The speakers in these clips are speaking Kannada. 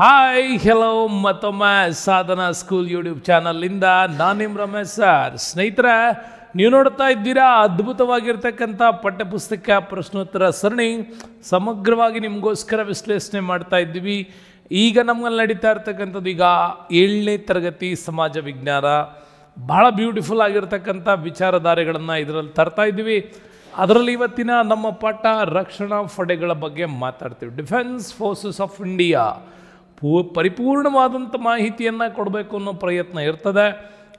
ಹಾಯ್ ಹೆಲೋ ಮತ್ತೊಮ್ಮೆ ಸಾಧನಾ ಸ್ಕೂಲ್ ಯೂಟ್ಯೂಬ್ ಚಾನಲಿಂದ ನಾನು ನಿಮ್ಮ ರಮೇಶ್ ಸರ್ ಸ್ನೇಹಿತರೆ ನೀವು ನೋಡ್ತಾ ಇದ್ದೀರಾ ಅದ್ಭುತವಾಗಿರ್ತಕ್ಕಂಥ ಪಠ್ಯಪುಸ್ತಕ ಪ್ರಶ್ನೋತ್ತರ ಸರಣಿ ಸಮಗ್ರವಾಗಿ ನಿಮಗೋಸ್ಕರ ವಿಶ್ಲೇಷಣೆ ಮಾಡ್ತಾ ಇದ್ದೀವಿ ಈಗ ನಮ್ಮಲ್ಲಿ ನಡೀತಾ ಇರ್ತಕ್ಕಂಥದ್ದು ಈಗ ಏಳನೇ ತರಗತಿ ಸಮಾಜ ವಿಜ್ಞಾನ ಭಾಳ ಬ್ಯೂಟಿಫುಲ್ ಆಗಿರ್ತಕ್ಕಂಥ ವಿಚಾರಧಾರೆಗಳನ್ನು ಇದರಲ್ಲಿ ತರ್ತಾ ಇದ್ದೀವಿ ಅದರಲ್ಲಿ ಇವತ್ತಿನ ನಮ್ಮ ಪಾಠ ರಕ್ಷಣಾ ಪಡೆಗಳ ಬಗ್ಗೆ ಮಾತಾಡ್ತೀವಿ ಡಿಫೆನ್ಸ್ ಫೋರ್ಸಸ್ ಆಫ್ ಇಂಡಿಯಾ ಪೂ ಪರಿಪೂರ್ಣವಾದಂಥ ಮಾಹಿತಿಯನ್ನು ಕೊಡಬೇಕು ಅನ್ನೋ ಪ್ರಯತ್ನ ಇರ್ತದೆ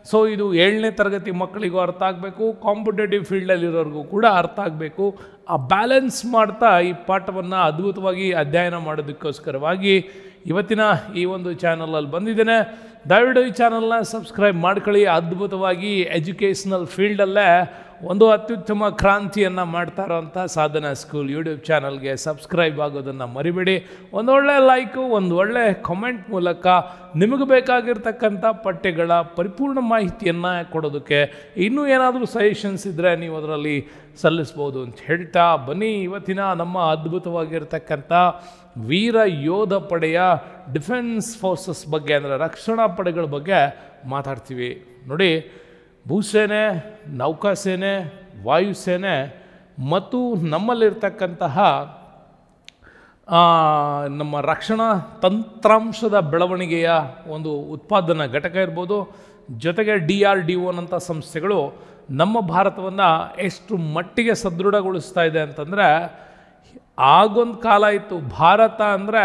ಸೊ ಇದು ಏಳನೇ ತರಗತಿ ಮಕ್ಕಳಿಗೂ ಅರ್ಥ ಆಗಬೇಕು ಕಾಂಪಿಟೇಟಿವ್ ಫೀಲ್ಡಲ್ಲಿರೋರಿಗೂ ಕೂಡ ಅರ್ಥ ಆಗಬೇಕು ಆ ಬ್ಯಾಲೆನ್ಸ್ ಮಾಡ್ತಾ ಈ ಪಾಠವನ್ನು ಅದ್ಭುತವಾಗಿ ಅಧ್ಯಯನ ಮಾಡೋದಕ್ಕೋಸ್ಕರವಾಗಿ ಇವತ್ತಿನ ಈ ಒಂದು ಚಾನಲಲ್ಲಿ ಬಂದಿದ್ದೇನೆ ದಯವಿಟ್ಟು ಈ ಚಾನಲ್ನ ಸಬ್ಸ್ಕ್ರೈಬ್ ಮಾಡ್ಕೊಳ್ಳಿ ಅದ್ಭುತವಾಗಿ ಎಜುಕೇಷನಲ್ ಫೀಲ್ಡಲ್ಲೇ ಒಂದು ಅತ್ಯುತ್ತಮ ಕ್ರಾಂತಿಯನ್ನು ಮಾಡ್ತಾ ಇರೋಂಥ ಸಾಧನಾ ಸ್ಕೂಲ್ ಯೂಟ್ಯೂಬ್ ಚಾನಲ್ಗೆ ಸಬ್ಸ್ಕ್ರೈಬ್ ಆಗೋದನ್ನು ಮರಿಬೇಡಿ ಒಂದು ಲೈಕು ಒಂದು ಒಳ್ಳೆ ಕಮೆಂಟ್ ಮೂಲಕ ನಿಮಗೆ ಬೇಕಾಗಿರ್ತಕ್ಕಂಥ ಪಠ್ಯಗಳ ಪರಿಪೂರ್ಣ ಮಾಹಿತಿಯನ್ನು ಕೊಡೋದಕ್ಕೆ ಇನ್ನೂ ಏನಾದರೂ ಸಜೆಷನ್ಸ್ ಇದ್ದರೆ ನೀವು ಅದರಲ್ಲಿ ಸಲ್ಲಿಸ್ಬೋದು ಅಂತ ಹೇಳ್ತಾ ಬನ್ನಿ ಇವತ್ತಿನ ನಮ್ಮ ಅದ್ಭುತವಾಗಿರ್ತಕ್ಕಂಥ ವೀರ ಯೋಧ ಪಡೆಯ ಡಿಫೆನ್ಸ್ ಫೋರ್ಸಸ್ ಬಗ್ಗೆ ಅಂದರೆ ರಕ್ಷಣಾ ಪಡೆಗಳ ಬಗ್ಗೆ ಮಾತಾಡ್ತೀವಿ ನೋಡಿ ಭೂಸೇನೆ ನೌಕಾಸೇನೆ ವಾಯುಸೇನೆ ಮತ್ತು ನಮ್ಮಲ್ಲಿರ್ತಕ್ಕಂತಹ ನಮ್ಮ ರಕ್ಷಣಾ ತಂತ್ರಾಂಶದ ಬೆಳವಣಿಗೆಯ ಒಂದು ಉತ್ಪಾದನಾ ಘಟಕ ಇರ್ಬೋದು ಜೊತೆಗೆ ಡಿ ಆರ್ ಡಿ ಒನಂಥ ಸಂಸ್ಥೆಗಳು ನಮ್ಮ ಭಾರತವನ್ನು ಎಷ್ಟು ಮಟ್ಟಿಗೆ ಸದೃಢಗೊಳಿಸ್ತಾ ಇದೆ ಅಂತಂದರೆ ಆಗೊಂದು ಕಾಲ ಇತ್ತು ಭಾರತ ಅಂದರೆ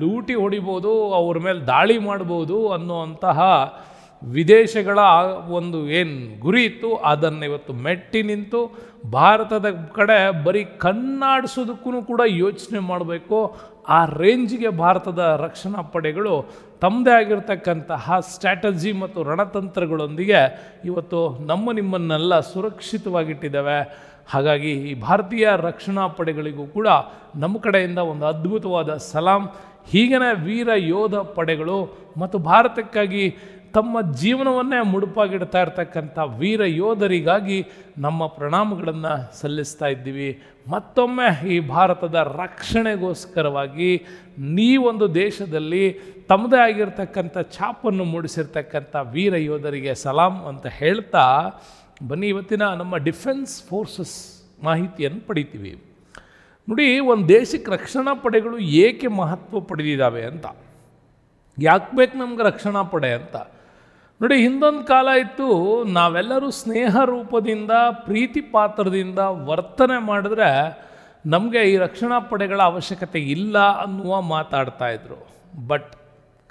ಲೂಟಿ ಹೊಡಿಬೋದು ಅವ್ರ ಮೇಲೆ ದಾಳಿ ಮಾಡ್ಬೋದು ಅನ್ನುವಂತಹ ವಿದೇಶಗಳ ಒಂದು ಏನು ಗುರಿ ಇತ್ತು ಅದನ್ನು ಇವತ್ತು ಮೆಟ್ಟಿ ನಿಂತು ಭಾರತದ ಕಡೆ ಬರೀ ಕಣ್ಣಾಡಿಸೋದಕ್ಕೂ ಕೂಡ ಯೋಚನೆ ಮಾಡಬೇಕು ಆ ರೇಂಜಿಗೆ ಭಾರತದ ರಕ್ಷಣಾ ಪಡೆಗಳು ತಮ್ಮದೇ ಆಗಿರತಕ್ಕಂತಹ ಸ್ಟ್ರಾಟಜಿ ಮತ್ತು ರಣತಂತ್ರಗಳೊಂದಿಗೆ ಇವತ್ತು ನಮ್ಮ ನಿಮ್ಮನ್ನೆಲ್ಲ ಸುರಕ್ಷಿತವಾಗಿಟ್ಟಿದ್ದಾವೆ ಹಾಗಾಗಿ ಈ ಭಾರತೀಯ ರಕ್ಷಣಾ ಪಡೆಗಳಿಗೂ ಕೂಡ ನಮ್ಮ ಕಡೆಯಿಂದ ಒಂದು ಅದ್ಭುತವಾದ ಸಲಾಂ ಹೀಗೇ ವೀರ ಯೋಧ ಪಡೆಗಳು ಮತ್ತು ಭಾರತಕ್ಕಾಗಿ ತಮ್ಮ ಜೀವನವನ್ನೇ ಮುಡುಪಾಗಿಡ್ತಾ ಇರ್ತಕ್ಕಂಥ ವೀರ ಯೋಧರಿಗಾಗಿ ನಮ್ಮ ಪ್ರಣಾಮಗಳನ್ನು ಸಲ್ಲಿಸ್ತಾ ಇದ್ದೀವಿ ಮತ್ತೊಮ್ಮೆ ಈ ಭಾರತದ ರಕ್ಷಣೆಗೋಸ್ಕರವಾಗಿ ನೀ ಒಂದು ದೇಶದಲ್ಲಿ ತಮ್ಮದೇ ಆಗಿರ್ತಕ್ಕಂಥ ಛಾಪನ್ನು ಮೂಡಿಸಿರ್ತಕ್ಕಂಥ ವೀರ ಯೋಧರಿಗೆ ಸಲಾಂ ಅಂತ ಹೇಳ್ತಾ ಬನ್ನಿ ಇವತ್ತಿನ ನಮ್ಮ ಡಿಫೆನ್ಸ್ ಫೋರ್ಸಸ್ ಮಾಹಿತಿಯನ್ನು ಪಡಿತೀವಿ ನೋಡಿ ಒಂದು ದೇಶಕ್ಕೆ ರಕ್ಷಣಾ ಪಡೆಗಳು ಏಕೆ ಮಹತ್ವ ಪಡೆದಿದ್ದಾವೆ ಅಂತ ಯಾಕೆ ಬೇಕು ನಮ್ಗೆ ರಕ್ಷಣಾ ಪಡೆ ಅಂತ ನೋಡಿ ಹಿಂದೊಂದು ಕಾಲ ಇತ್ತು ನಾವೆಲ್ಲರೂ ಸ್ನೇಹ ರೂಪದಿಂದ ಪ್ರೀತಿ ಪಾತ್ರದಿಂದ ವರ್ತನೆ ಮಾಡಿದ್ರೆ ನಮಗೆ ಈ ರಕ್ಷಣಾ ಪಡೆಗಳ ಅವಶ್ಯಕತೆ ಇಲ್ಲ ಅನ್ನುವ ಮಾತಾಡ್ತಾ ಇದ್ರು ಬಟ್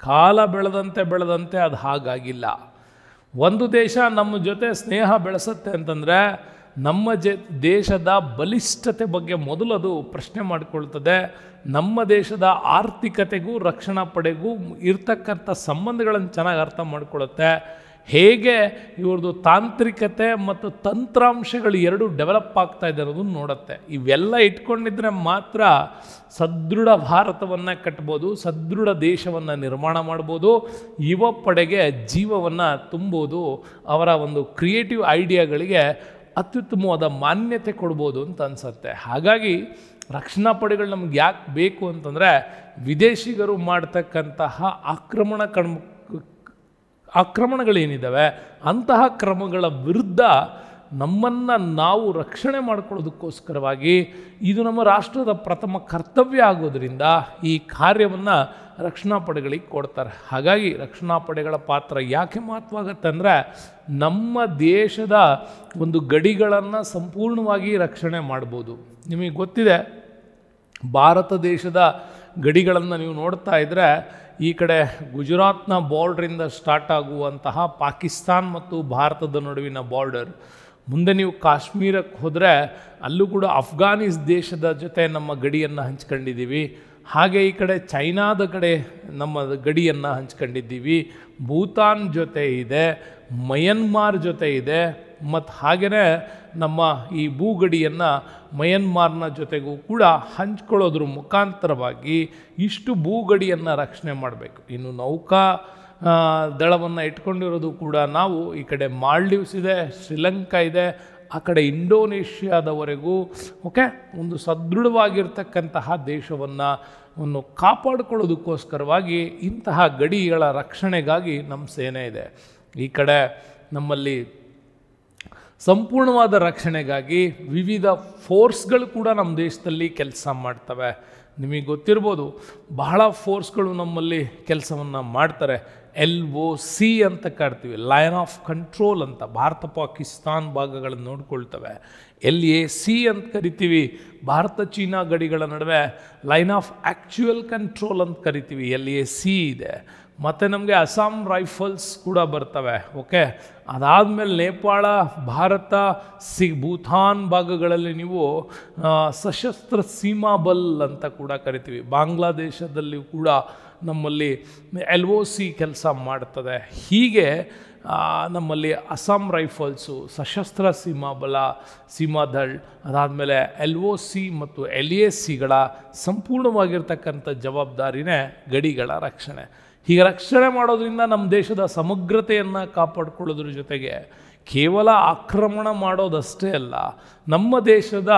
ಕಾಲ ಬೆಳೆದಂತೆ ಬೆಳೆದಂತೆ ಅದು ಹಾಗಾಗಿಲ್ಲ ಒಂದು ದೇಶ ನಮ್ಮ ಜೊತೆ ಸ್ನೇಹ ಬೆಳೆಸುತ್ತೆ ಅಂತಂದರೆ ನಮ್ಮ ಜೆ ದೇಶದ ಬಲಿಷ್ಠತೆ ಬಗ್ಗೆ ಮೊದಲು ಅದು ಪ್ರಶ್ನೆ ಮಾಡಿಕೊಳ್ತದೆ ನಮ್ಮ ದೇಶದ ಆರ್ಥಿಕತೆಗೂ ರಕ್ಷಣಾ ಪಡೆಗೂ ಇರ್ತಕ್ಕಂಥ ಸಂಬಂಧಗಳನ್ನು ಚೆನ್ನಾಗಿ ಅರ್ಥ ಮಾಡಿಕೊಳ್ಳುತ್ತೆ ಹೇಗೆ ಇವ್ರದ್ದು ತಾಂತ್ರಿಕತೆ ಮತ್ತು ತಂತ್ರಾಂಶಗಳು ಎರಡು ಡೆವಲಪ್ ಆಗ್ತಾ ಇದೆ ಅನ್ನೋದನ್ನು ನೋಡುತ್ತೆ ಇವೆಲ್ಲ ಇಟ್ಕೊಂಡಿದ್ರೆ ಮಾತ್ರ ಸದೃಢ ಭಾರತವನ್ನು ಕಟ್ಬೋದು ಸದೃಢ ದೇಶವನ್ನು ನಿರ್ಮಾಣ ಮಾಡ್ಬೋದು ಯುವ ಪಡೆಗೆ ಜೀವವನ್ನು ತುಂಬೋದು ಅವರ ಒಂದು ಕ್ರಿಯೇಟಿವ್ ಐಡಿಯಾಗಳಿಗೆ ಅತ್ಯುತ್ತಮವಾದ ಮಾನ್ಯತೆ ಕೊಡ್ಬೋದು ಅಂತ ಅನಿಸುತ್ತೆ ಹಾಗಾಗಿ ರಕ್ಷಣಾ ಪಡೆಗಳು ನಮ್ಗೆ ಯಾಕೆ ಬೇಕು ಅಂತಂದರೆ ವಿದೇಶಿಗರು ಮಾಡ್ತಕ್ಕಂತಹ ಆಕ್ರಮಣ ಕಣ್ ಆಕ್ರಮಣಗಳೇನಿದ್ದಾವೆ ಅಂತಹ ಕ್ರಮಗಳ ವಿರುದ್ಧ ನಮ್ಮನ್ನು ನಾವು ರಕ್ಷಣೆ ಮಾಡಿಕೊಳ್ಳೋದಕ್ಕೋಸ್ಕರವಾಗಿ ಇದು ನಮ್ಮ ರಾಷ್ಟ್ರದ ಪ್ರಥಮ ಕರ್ತವ್ಯ ಆಗೋದರಿಂದ ಈ ಕಾರ್ಯವನ್ನು ರಕ್ಷಣಾ ಪಡೆಗಳಿಗೆ ಕೊಡ್ತಾರೆ ಹಾಗಾಗಿ ರಕ್ಷಣಾ ಪಡೆಗಳ ಪಾತ್ರ ಯಾಕೆ ಮಹತ್ವ ಅಂದರೆ ನಮ್ಮ ದೇಶದ ಒಂದು ಗಡಿಗಳನ್ನು ಸಂಪೂರ್ಣವಾಗಿ ರಕ್ಷಣೆ ಮಾಡ್ಬೋದು ನಿಮಗೆ ಗೊತ್ತಿದೆ ಭಾರತ ದೇಶದ ಗಡಿಗಳನ್ನು ನೀವು ನೋಡ್ತಾ ಇದ್ದರೆ ಈ ಕಡೆ ಗುಜರಾತ್ನ ಬಾರ್ಡ್ರಿಂದ ಸ್ಟಾರ್ಟ್ ಆಗುವಂತಹ ಪಾಕಿಸ್ತಾನ್ ಮತ್ತು ಭಾರತದ ನಡುವಿನ ಬಾರ್ಡರ್ ಮುಂದೆ ನೀವು ಕಾಶ್ಮೀರಕ್ಕೆ ಹೋದರೆ ಅಲ್ಲೂ ಕೂಡ ಅಫ್ಘಾನಿಸ್ ದೇಶದ ಜೊತೆ ನಮ್ಮ ಗಡಿಯನ್ನು ಹಂಚ್ಕೊಂಡಿದ್ದೀವಿ ಹಾಗೆ ಈ ಕಡೆ ಚೈನಾದ ಕಡೆ ನಮ್ಮ ಗಡಿಯನ್ನು ಹಂಚ್ಕೊಂಡಿದ್ದೀವಿ ಭೂತಾನ್ ಜೊತೆ ಇದೆ ಮಯನ್ಮಾರ್ ಜೊತೆ ಇದೆ ಮತ್ತು ಹಾಗೆಯೇ ನಮ್ಮ ಈ ಭೂಗಡಿಯನ್ನು ಮಯನ್ಮಾರ್ನ ಜೊತೆಗೂ ಕೂಡ ಹಂಚ್ಕೊಳ್ಳೋದ್ರ ಮುಖಾಂತರವಾಗಿ ಇಷ್ಟು ಭೂಗಡಿಯನ್ನು ರಕ್ಷಣೆ ಮಾಡಬೇಕು ಇನ್ನು ನೌಕಾ ದಳವನ್ನು ಇಟ್ಕೊಂಡಿರೋದು ಕೂಡ ನಾವು ಈ ಕಡೆ ಮಾಲ್ಡೀವ್ಸ್ ಇದೆ ಶ್ರೀಲಂಕಾ ಇದೆ ಆ ಕಡೆ ಇಂಡೋನೇಷ್ಯಾದವರೆಗೂ ಓಕೆ ಒಂದು ಸದೃಢವಾಗಿರ್ತಕ್ಕಂತಹ ದೇಶವನ್ನು ಒಂದು ಕಾಪಾಡಿಕೊಳ್ಳೋದಕ್ಕೋಸ್ಕರವಾಗಿ ಇಂತಹ ಗಡಿಗಳ ರಕ್ಷಣೆಗಾಗಿ ನಮ್ಮ ಸೇನೆ ಇದೆ ಈ ಕಡೆ ನಮ್ಮಲ್ಲಿ ಸಂಪೂರ್ಣವಾದ ರಕ್ಷಣೆಗಾಗಿ ವಿವಿಧ ಫೋರ್ಸ್ಗಳು ಕೂಡ ನಮ್ಮ ದೇಶದಲ್ಲಿ ಕೆಲಸ ಮಾಡ್ತವೆ ನಿಮಗೆ ಗೊತ್ತಿರ್ಬೋದು ಬಹಳ ಫೋರ್ಸ್ಗಳು ನಮ್ಮಲ್ಲಿ ಕೆಲಸವನ್ನು ಮಾಡ್ತಾರೆ ಎಲ್ ಒ ಸಿ ಅಂತ ಕಾಡ್ತೀವಿ ಲೈನ್ ಆಫ್ ಕಂಟ್ರೋಲ್ ಅಂತ ಭಾರತ ಪಾಕಿಸ್ತಾನ್ ಭಾಗಗಳನ್ನು ನೋಡ್ಕೊಳ್ತವೆ ಎಲ್ ಎ ಸಿ ಅಂತ ಕರಿತೀವಿ ಭಾರತ ಚೀನಾ ಗಡಿಗಳ ನಡುವೆ ಲೈನ್ ಆಫ್ ಆ್ಯಕ್ಚುಯಲ್ ಕಂಟ್ರೋಲ್ ಅಂತ ಕರಿತೀವಿ ಎಲ್ ಎ ಸಿ ಇದೆ ಮತ್ತು ನಮಗೆ ಅಸ್ಸಾಂ ರೈಫಲ್ಸ್ ಕೂಡ ಬರ್ತವೆ ಓಕೆ ಅದಾದಮೇಲೆ ನೇಪಾಳ ಭಾರತ ಸಿ ಭೂತಾನ್ ಭಾಗಗಳಲ್ಲಿ ನೀವು ಸಶಸ್ತ್ರ ಸೀಮಾ ಬಲ್ ಅಂತ ಕೂಡ ಕರಿತೀವಿ ಬಾಂಗ್ಲಾದೇಶದಲ್ಲಿಯೂ ಕೂಡ ನಮ್ಮಲ್ಲಿ ಎಲ್ ಒ ಸಿ ಕೆಲಸ ಮಾಡ್ತದೆ ಹೀಗೆ ನಮ್ಮಲ್ಲಿ ಅಸ್ಸಾಂ ರೈಫಲ್ಸು ಸಶಸ್ತ್ರ ಸೀಮಾ ಬಲ ಸೀಮಾದಳ್ ಅದಾದಮೇಲೆ ಎಲ್ ಒ ಸಿ ಮತ್ತು ಎಲ್ ಎ ಸಿಗಳ ಸಂಪೂರ್ಣವಾಗಿರ್ತಕ್ಕಂಥ ಜವಾಬ್ದಾರಿನೇ ಗಡಿಗಳ ರಕ್ಷಣೆ ಹೀಗೆ ರಕ್ಷಣೆ ಮಾಡೋದ್ರಿಂದ ನಮ್ಮ ದೇಶದ ಸಮಗ್ರತೆಯನ್ನು ಕಾಪಾಡಿಕೊಳ್ಳೋದ್ರ ಜೊತೆಗೆ ಕೇವಲ ಆಕ್ರಮಣ ಮಾಡೋದಷ್ಟೇ ಅಲ್ಲ ನಮ್ಮ ದೇಶದ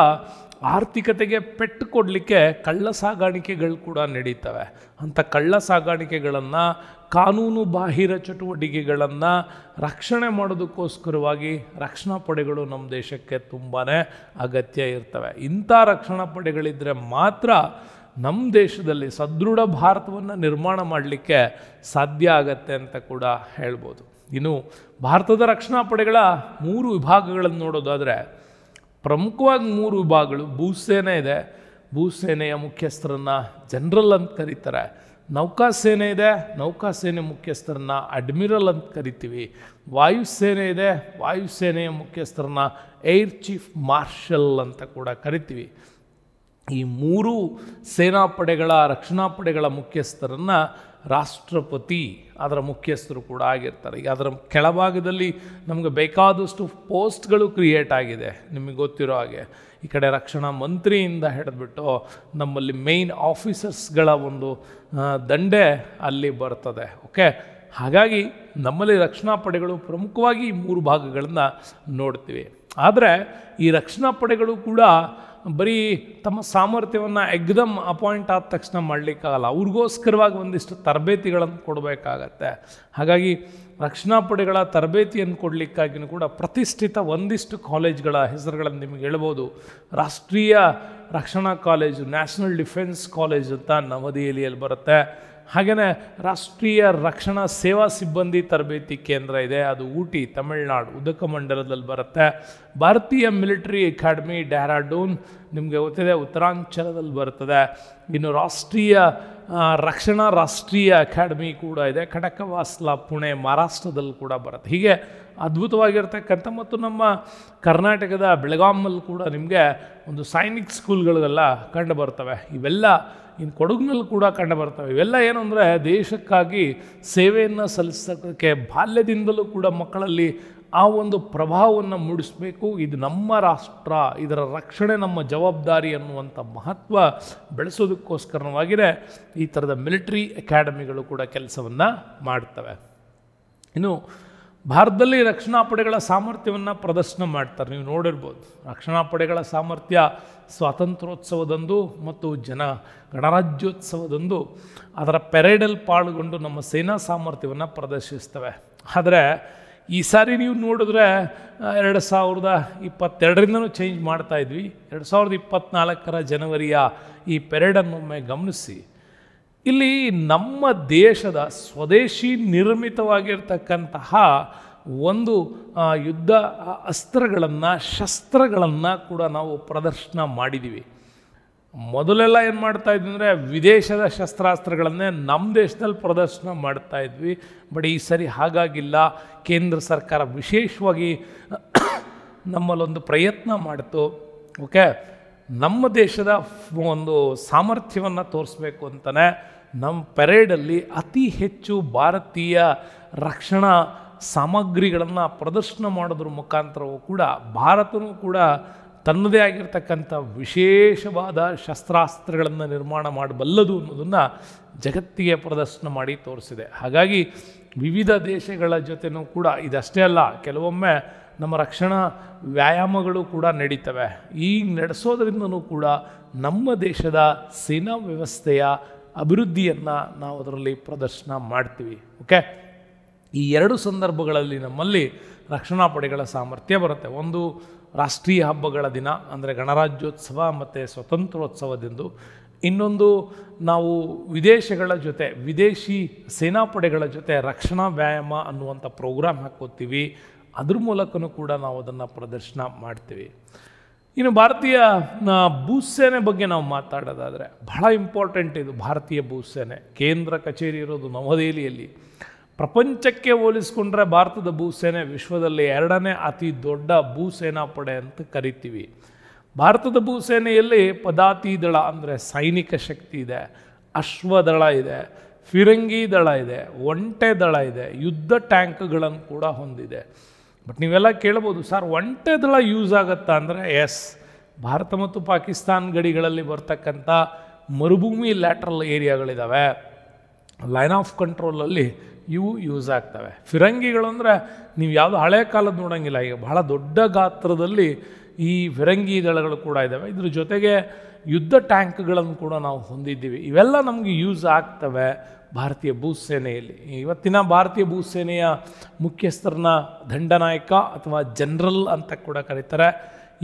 ಆರ್ಥಿಕತೆಗೆ ಪೆಟ್ಟು ಕೊಡಲಿಕ್ಕೆ ಕಳ್ಳ ಸಾಗಾಣಿಕೆಗಳು ಕೂಡ ನಡೀತವೆ ಅಂಥ ಕಳ್ಳ ಸಾಗಾಣಿಕೆಗಳನ್ನು ಕಾನೂನು ಬಾಹಿರ ಚಟುವಟಿಕೆಗಳನ್ನು ರಕ್ಷಣೆ ಮಾಡೋದಕ್ಕೋಸ್ಕರವಾಗಿ ರಕ್ಷಣಾ ಪಡೆಗಳು ನಮ್ಮ ದೇಶಕ್ಕೆ ತುಂಬಾ ಅಗತ್ಯ ಇರ್ತವೆ ಇಂಥ ರಕ್ಷಣಾ ಪಡೆಗಳಿದ್ದರೆ ಮಾತ್ರ ನಮ್ಮ ದೇಶದಲ್ಲಿ ಸದೃಢ ಭಾರತವನ್ನು ನಿರ್ಮಾಣ ಮಾಡಲಿಕ್ಕೆ ಸಾಧ್ಯ ಆಗತ್ತೆ ಅಂತ ಕೂಡ ಹೇಳ್ಬೋದು ಇನ್ನು ಭಾರತದ ರಕ್ಷಣಾ ಪಡೆಗಳ ಮೂರು ವಿಭಾಗಗಳನ್ನು ನೋಡೋದಾದರೆ ಪ್ರಮುಖವಾಗಿ ಮೂರು ವಿಭಾಗಗಳು ಭೂಸೇನೆ ಇದೆ ಭೂಸೇನೆಯ ಮುಖ್ಯಸ್ಥರನ್ನು ಜನರಲ್ ಅಂತ ಕರೀತಾರೆ ಸೇನೆ ಇದೆ ಸೇನೆ ಮುಖ್ಯಸ್ಥರನ್ನ ಅಡ್ಮಿರಲ್ ಅಂತ ಕರಿತೀವಿ ವಾಯುಸೇನೆ ಇದೆ ವಾಯುಸೇನೆಯ ಮುಖ್ಯಸ್ಥರನ್ನ ಏರ್ ಚೀಫ್ ಮಾರ್ಷಲ್ ಅಂತ ಕೂಡ ಕರಿತೀವಿ ಈ ಮೂರು ಸೇನಾಪಡೆಗಳ ರಕ್ಷಣಾ ಪಡೆಗಳ ಮುಖ್ಯಸ್ಥರನ್ನು ರಾಷ್ಟ್ರಪತಿ ಅದರ ಮುಖ್ಯಸ್ಥರು ಕೂಡ ಆಗಿರ್ತಾರೆ ಈಗ ಅದರ ಕೆಳಭಾಗದಲ್ಲಿ ನಮಗೆ ಬೇಕಾದಷ್ಟು ಪೋಸ್ಟ್ಗಳು ಕ್ರಿಯೇಟ್ ಆಗಿದೆ ನಿಮಗೆ ಗೊತ್ತಿರೋ ಹಾಗೆ ಈ ಕಡೆ ರಕ್ಷಣಾ ಮಂತ್ರಿಯಿಂದ ಹಿಡಿದ್ಬಿಟ್ಟು ನಮ್ಮಲ್ಲಿ ಮೇಯ್ನ್ ಆಫೀಸರ್ಸ್ಗಳ ಒಂದು ದಂಡೆ ಅಲ್ಲಿ ಬರ್ತದೆ ಓಕೆ ಹಾಗಾಗಿ ನಮ್ಮಲ್ಲಿ ರಕ್ಷಣಾ ಪಡೆಗಳು ಪ್ರಮುಖವಾಗಿ ಮೂರು ಭಾಗಗಳನ್ನು ನೋಡ್ತೀವಿ ಆದರೆ ಈ ರಕ್ಷಣಾ ಪಡೆಗಳು ಕೂಡ ಬರೀ ತಮ್ಮ ಸಾಮರ್ಥ್ಯವನ್ನು ಎಕ್ದಮ್ ಅಪಾಯಿಂಟ್ ಆದ ತಕ್ಷಣ ಮಾಡಲಿಕ್ಕಾಗಲ್ಲ ಅವ್ರಿಗೋಸ್ಕರವಾಗಿ ಒಂದಿಷ್ಟು ತರಬೇತಿಗಳನ್ನು ಕೊಡಬೇಕಾಗತ್ತೆ ಹಾಗಾಗಿ ರಕ್ಷಣಾ ಪಡೆಗಳ ತರಬೇತಿಯನ್ನು ಕೊಡಲಿಕ್ಕಾಗಿನೂ ಕೂಡ ಪ್ರತಿಷ್ಠಿತ ಒಂದಿಷ್ಟು ಕಾಲೇಜ್ಗಳ ಹೆಸರುಗಳನ್ನು ನಿಮಗೆ ಹೇಳ್ಬೋದು ರಾಷ್ಟ್ರೀಯ ರಕ್ಷಣಾ ಕಾಲೇಜು ನ್ಯಾಷನಲ್ ಡಿಫೆನ್ಸ್ ಕಾಲೇಜ್ ಅಂತ ನವದೆಹಲಿಯಲ್ಲಿ ಬರುತ್ತೆ ಹಾಗೆಯೇ ರಾಷ್ಟ್ರೀಯ ರಕ್ಷಣಾ ಸೇವಾ ಸಿಬ್ಬಂದಿ ತರಬೇತಿ ಕೇಂದ್ರ ಇದೆ ಅದು ಊಟಿ ತಮಿಳ್ನಾಡು ಮಂಡಲದಲ್ಲಿ ಬರುತ್ತೆ ಭಾರತೀಯ ಮಿಲಿಟರಿ ಅಕಾಡೆಮಿ ಡ್ಯಾರಾಡೂನ್ ನಿಮಗೆ ಗೊತ್ತಿದೆ ಉತ್ತರಾಂಚಲದಲ್ಲಿ ಬರ್ತದೆ ಇನ್ನು ರಾಷ್ಟ್ರೀಯ ರಕ್ಷಣಾ ರಾಷ್ಟ್ರೀಯ ಅಕಾಡೆಮಿ ಕೂಡ ಇದೆ ಖಡಕವಾಸ್ಲಾ ಪುಣೆ ಮಹಾರಾಷ್ಟ್ರದಲ್ಲಿ ಕೂಡ ಬರುತ್ತೆ ಹೀಗೆ ಅದ್ಭುತವಾಗಿರ್ತಕ್ಕಂಥ ಮತ್ತು ನಮ್ಮ ಕರ್ನಾಟಕದ ಬೆಳಗಾಮಲ್ಲಿ ಕೂಡ ನಿಮಗೆ ಒಂದು ಸೈನಿಕ್ ಸ್ಕೂಲ್ಗಳಿಗೆಲ್ಲ ಕಂಡು ಬರ್ತವೆ ಇವೆಲ್ಲ ಇನ್ನು ಕೊಡಗಿನಲ್ಲಿ ಕೂಡ ಕಂಡು ಬರ್ತವೆ ಇವೆಲ್ಲ ಏನು ಅಂದರೆ ದೇಶಕ್ಕಾಗಿ ಸೇವೆಯನ್ನು ಸಲ್ಲಿಸೋಕ್ಕೆ ಬಾಲ್ಯದಿಂದಲೂ ಕೂಡ ಮಕ್ಕಳಲ್ಲಿ ಆ ಒಂದು ಪ್ರಭಾವವನ್ನು ಮೂಡಿಸಬೇಕು ಇದು ನಮ್ಮ ರಾಷ್ಟ್ರ ಇದರ ರಕ್ಷಣೆ ನಮ್ಮ ಜವಾಬ್ದಾರಿ ಅನ್ನುವಂಥ ಮಹತ್ವ ಬೆಳೆಸೋದಕ್ಕೋಸ್ಕರವಾಗಿದೆ ಈ ಥರದ ಮಿಲಿಟ್ರಿ ಅಕಾಡೆಮಿಗಳು ಕೂಡ ಕೆಲಸವನ್ನು ಮಾಡ್ತವೆ ಇನ್ನು ಭಾರತದಲ್ಲಿ ರಕ್ಷಣಾ ಪಡೆಗಳ ಸಾಮರ್ಥ್ಯವನ್ನು ಪ್ರದರ್ಶನ ಮಾಡ್ತಾರೆ ನೀವು ನೋಡಿರ್ಬೋದು ರಕ್ಷಣಾ ಪಡೆಗಳ ಸಾಮರ್ಥ್ಯ ಸ್ವಾತಂತ್ರ್ಯೋತ್ಸವದಂದು ಮತ್ತು ಜನ ಗಣರಾಜ್ಯೋತ್ಸವದಂದು ಅದರ ಪೆರೇಡಲ್ಲಿ ಪಾಲ್ಗೊಂಡು ನಮ್ಮ ಸೇನಾ ಸಾಮರ್ಥ್ಯವನ್ನು ಪ್ರದರ್ಶಿಸ್ತವೆ ಆದರೆ ಈ ಸಾರಿ ನೀವು ನೋಡಿದ್ರೆ ಎರಡು ಸಾವಿರದ ಇಪ್ಪತ್ತೆರಡರಿಂದನೂ ಚೇಂಜ್ ಮಾಡ್ತಾಯಿದ್ವಿ ಎರಡು ಸಾವಿರದ ಇಪ್ಪತ್ನಾಲ್ಕರ ಜನವರಿಯ ಈ ಒಮ್ಮೆ ಗಮನಿಸಿ ಇಲ್ಲಿ ನಮ್ಮ ದೇಶದ ಸ್ವದೇಶಿ ನಿರ್ಮಿತವಾಗಿರ್ತಕ್ಕಂತಹ ಒಂದು ಯುದ್ಧ ಅಸ್ತ್ರಗಳನ್ನು ಶಸ್ತ್ರಗಳನ್ನು ಕೂಡ ನಾವು ಪ್ರದರ್ಶನ ಮಾಡಿದ್ದೀವಿ ಮೊದಲೆಲ್ಲ ಏನು ಮಾಡ್ತಾ ಇದ್ವಿ ಅಂದರೆ ವಿದೇಶದ ಶಸ್ತ್ರಾಸ್ತ್ರಗಳನ್ನೇ ನಮ್ಮ ದೇಶದಲ್ಲಿ ಪ್ರದರ್ಶನ ಮಾಡ್ತಾ ಇದ್ವಿ ಬಟ್ ಈ ಸರಿ ಹಾಗಾಗಿಲ್ಲ ಕೇಂದ್ರ ಸರ್ಕಾರ ವಿಶೇಷವಾಗಿ ನಮ್ಮಲ್ಲೊಂದು ಪ್ರಯತ್ನ ಮಾಡಿತು ಓಕೆ ನಮ್ಮ ದೇಶದ ಒಂದು ಸಾಮರ್ಥ್ಯವನ್ನು ತೋರಿಸ್ಬೇಕು ಅಂತಲೇ ನಮ್ಮ ಪೆರೇಡಲ್ಲಿ ಅತಿ ಹೆಚ್ಚು ಭಾರತೀಯ ರಕ್ಷಣಾ ಸಾಮಗ್ರಿಗಳನ್ನು ಪ್ರದರ್ಶನ ಮಾಡೋದ್ರ ಮುಖಾಂತರವೂ ಕೂಡ ಭಾರತವೂ ಕೂಡ ತನ್ನದೇ ಆಗಿರ್ತಕ್ಕಂಥ ವಿಶೇಷವಾದ ಶಸ್ತ್ರಾಸ್ತ್ರಗಳನ್ನು ನಿರ್ಮಾಣ ಮಾಡಬಲ್ಲದು ಅನ್ನೋದನ್ನು ಜಗತ್ತಿಗೆ ಪ್ರದರ್ಶನ ಮಾಡಿ ತೋರಿಸಿದೆ ಹಾಗಾಗಿ ವಿವಿಧ ದೇಶಗಳ ಜೊತೆನೂ ಕೂಡ ಇದಷ್ಟೇ ಅಲ್ಲ ಕೆಲವೊಮ್ಮೆ ನಮ್ಮ ರಕ್ಷಣಾ ವ್ಯಾಯಾಮಗಳು ಕೂಡ ನಡೀತವೆ ಈ ನಡೆಸೋದ್ರಿಂದನೂ ಕೂಡ ನಮ್ಮ ದೇಶದ ಸೇನಾ ವ್ಯವಸ್ಥೆಯ ಅಭಿವೃದ್ಧಿಯನ್ನು ನಾವು ಅದರಲ್ಲಿ ಪ್ರದರ್ಶನ ಮಾಡ್ತೀವಿ ಓಕೆ ಈ ಎರಡು ಸಂದರ್ಭಗಳಲ್ಲಿ ನಮ್ಮಲ್ಲಿ ರಕ್ಷಣಾ ಪಡೆಗಳ ಸಾಮರ್ಥ್ಯ ಬರುತ್ತೆ ಒಂದು ರಾಷ್ಟ್ರೀಯ ಹಬ್ಬಗಳ ದಿನ ಅಂದರೆ ಗಣರಾಜ್ಯೋತ್ಸವ ಮತ್ತು ಸ್ವತಂತ್ರೋತ್ಸವದಂದು ಇನ್ನೊಂದು ನಾವು ವಿದೇಶಗಳ ಜೊತೆ ವಿದೇಶಿ ಸೇನಾಪಡೆಗಳ ಜೊತೆ ರಕ್ಷಣಾ ವ್ಯಾಯಾಮ ಅನ್ನುವಂಥ ಪ್ರೋಗ್ರಾಮ್ ಹಾಕೋತೀವಿ ಅದ್ರ ಮೂಲಕನೂ ಕೂಡ ನಾವು ಅದನ್ನು ಪ್ರದರ್ಶನ ಮಾಡ್ತೀವಿ ಇನ್ನು ಭಾರತೀಯ ಭೂಸೇನೆ ಬಗ್ಗೆ ನಾವು ಮಾತಾಡೋದಾದರೆ ಬಹಳ ಇಂಪಾರ್ಟೆಂಟ್ ಇದು ಭಾರತೀಯ ಭೂಸೇನೆ ಕೇಂದ್ರ ಕಚೇರಿ ಇರೋದು ನವದೆಹಲಿಯಲ್ಲಿ ಪ್ರಪಂಚಕ್ಕೆ ಹೋಲಿಸ್ಕೊಂಡ್ರೆ ಭಾರತದ ಭೂಸೇನೆ ವಿಶ್ವದಲ್ಲಿ ಎರಡನೇ ಅತಿ ದೊಡ್ಡ ಭೂಸೇನಾ ಪಡೆ ಅಂತ ಕರಿತೀವಿ ಭಾರತದ ಭೂಸೇನೆಯಲ್ಲಿ ಪದಾತಿ ದಳ ಅಂದರೆ ಸೈನಿಕ ಶಕ್ತಿ ಇದೆ ಅಶ್ವದಳ ಇದೆ ಫಿರಂಗಿ ದಳ ಇದೆ ಒಂಟೆ ದಳ ಇದೆ ಯುದ್ಧ ಟ್ಯಾಂಕ್ಗಳನ್ನು ಕೂಡ ಹೊಂದಿದೆ ಬಟ್ ನೀವೆಲ್ಲ ಕೇಳ್ಬೋದು ಸರ್ ಒಂಟೆದಳ ಯೂಸ್ ಆಗುತ್ತಾ ಅಂದರೆ ಎಸ್ ಭಾರತ ಮತ್ತು ಪಾಕಿಸ್ತಾನ್ ಗಡಿಗಳಲ್ಲಿ ಬರ್ತಕ್ಕಂಥ ಮರುಭೂಮಿ ಲ್ಯಾಟ್ರಲ್ ಏರಿಯಾಗಳಿದ್ದಾವೆ ಲೈನ್ ಆಫ್ ಕಂಟ್ರೋಲಲ್ಲಿ ಇವು ಯೂಸ್ ಆಗ್ತವೆ ಫಿರಂಗಿಗಳು ಅಂದರೆ ನೀವು ಯಾವುದು ಹಳೆ ಕಾಲದ ನೋಡೋಂಗಿಲ್ಲ ಈಗ ಬಹಳ ದೊಡ್ಡ ಗಾತ್ರದಲ್ಲಿ ಈ ಫಿರಂಗಿ ದಳಗಳು ಕೂಡ ಇದ್ದಾವೆ ಇದ್ರ ಜೊತೆಗೆ ಯುದ್ಧ ಟ್ಯಾಂಕ್ಗಳನ್ನು ಕೂಡ ನಾವು ಹೊಂದಿದ್ದೀವಿ ಇವೆಲ್ಲ ನಮಗೆ ಯೂಸ್ ಆಗ್ತವೆ ಭಾರತೀಯ ಭೂಸೇನೆಯಲ್ಲಿ ಇವತ್ತಿನ ಭಾರತೀಯ ಭೂಸೇನೆಯ ಮುಖ್ಯಸ್ಥರನ್ನ ದಂಡನಾಯಕ ಅಥವಾ ಜನರಲ್ ಅಂತ ಕೂಡ ಕರೀತಾರೆ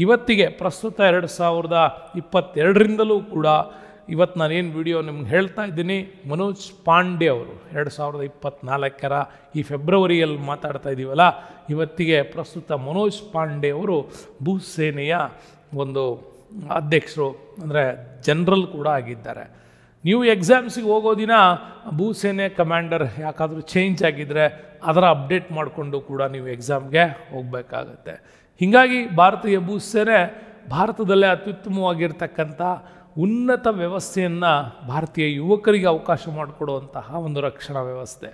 ಇವತ್ತಿಗೆ ಪ್ರಸ್ತುತ ಎರಡು ಸಾವಿರದ ಇಪ್ಪತ್ತೆರಡರಿಂದಲೂ ಕೂಡ ಇವತ್ತು ನಾನೇನು ವಿಡಿಯೋ ನಿಮ್ಗೆ ಹೇಳ್ತಾ ಇದ್ದೀನಿ ಮನೋಜ್ ಪಾಂಡೆ ಅವರು ಎರಡು ಸಾವಿರದ ಇಪ್ಪತ್ತ್ನಾಲ್ಕರ ಈ ಫೆಬ್ರವರಿಯಲ್ಲಿ ಮಾತಾಡ್ತಾ ಇದ್ದೀವಲ್ಲ ಇವತ್ತಿಗೆ ಪ್ರಸ್ತುತ ಮನೋಜ್ ಪಾಂಡೆ ಅವರು ಭೂಸೇನೆಯ ಒಂದು ಅಧ್ಯಕ್ಷರು ಅಂದರೆ ಜನರಲ್ ಕೂಡ ಆಗಿದ್ದಾರೆ ನೀವು ಎಕ್ಸಾಮ್ಸಿಗೆ ಹೋಗೋ ದಿನ ಭೂಸೇನೆ ಕಮಾಂಡರ್ ಯಾಕಾದರೂ ಚೇಂಜ್ ಆಗಿದ್ದರೆ ಅದರ ಅಪ್ಡೇಟ್ ಮಾಡಿಕೊಂಡು ಕೂಡ ನೀವು ಎಕ್ಸಾಮ್ಗೆ ಹೋಗಬೇಕಾಗತ್ತೆ ಹೀಗಾಗಿ ಭಾರತೀಯ ಭೂಸೇನೆ ಭಾರತದಲ್ಲೇ ಅತ್ಯುತ್ತಮವಾಗಿರ್ತಕ್ಕಂಥ ಉನ್ನತ ವ್ಯವಸ್ಥೆಯನ್ನು ಭಾರತೀಯ ಯುವಕರಿಗೆ ಅವಕಾಶ ಮಾಡಿಕೊಡುವಂತಹ ಒಂದು ರಕ್ಷಣಾ ವ್ಯವಸ್ಥೆ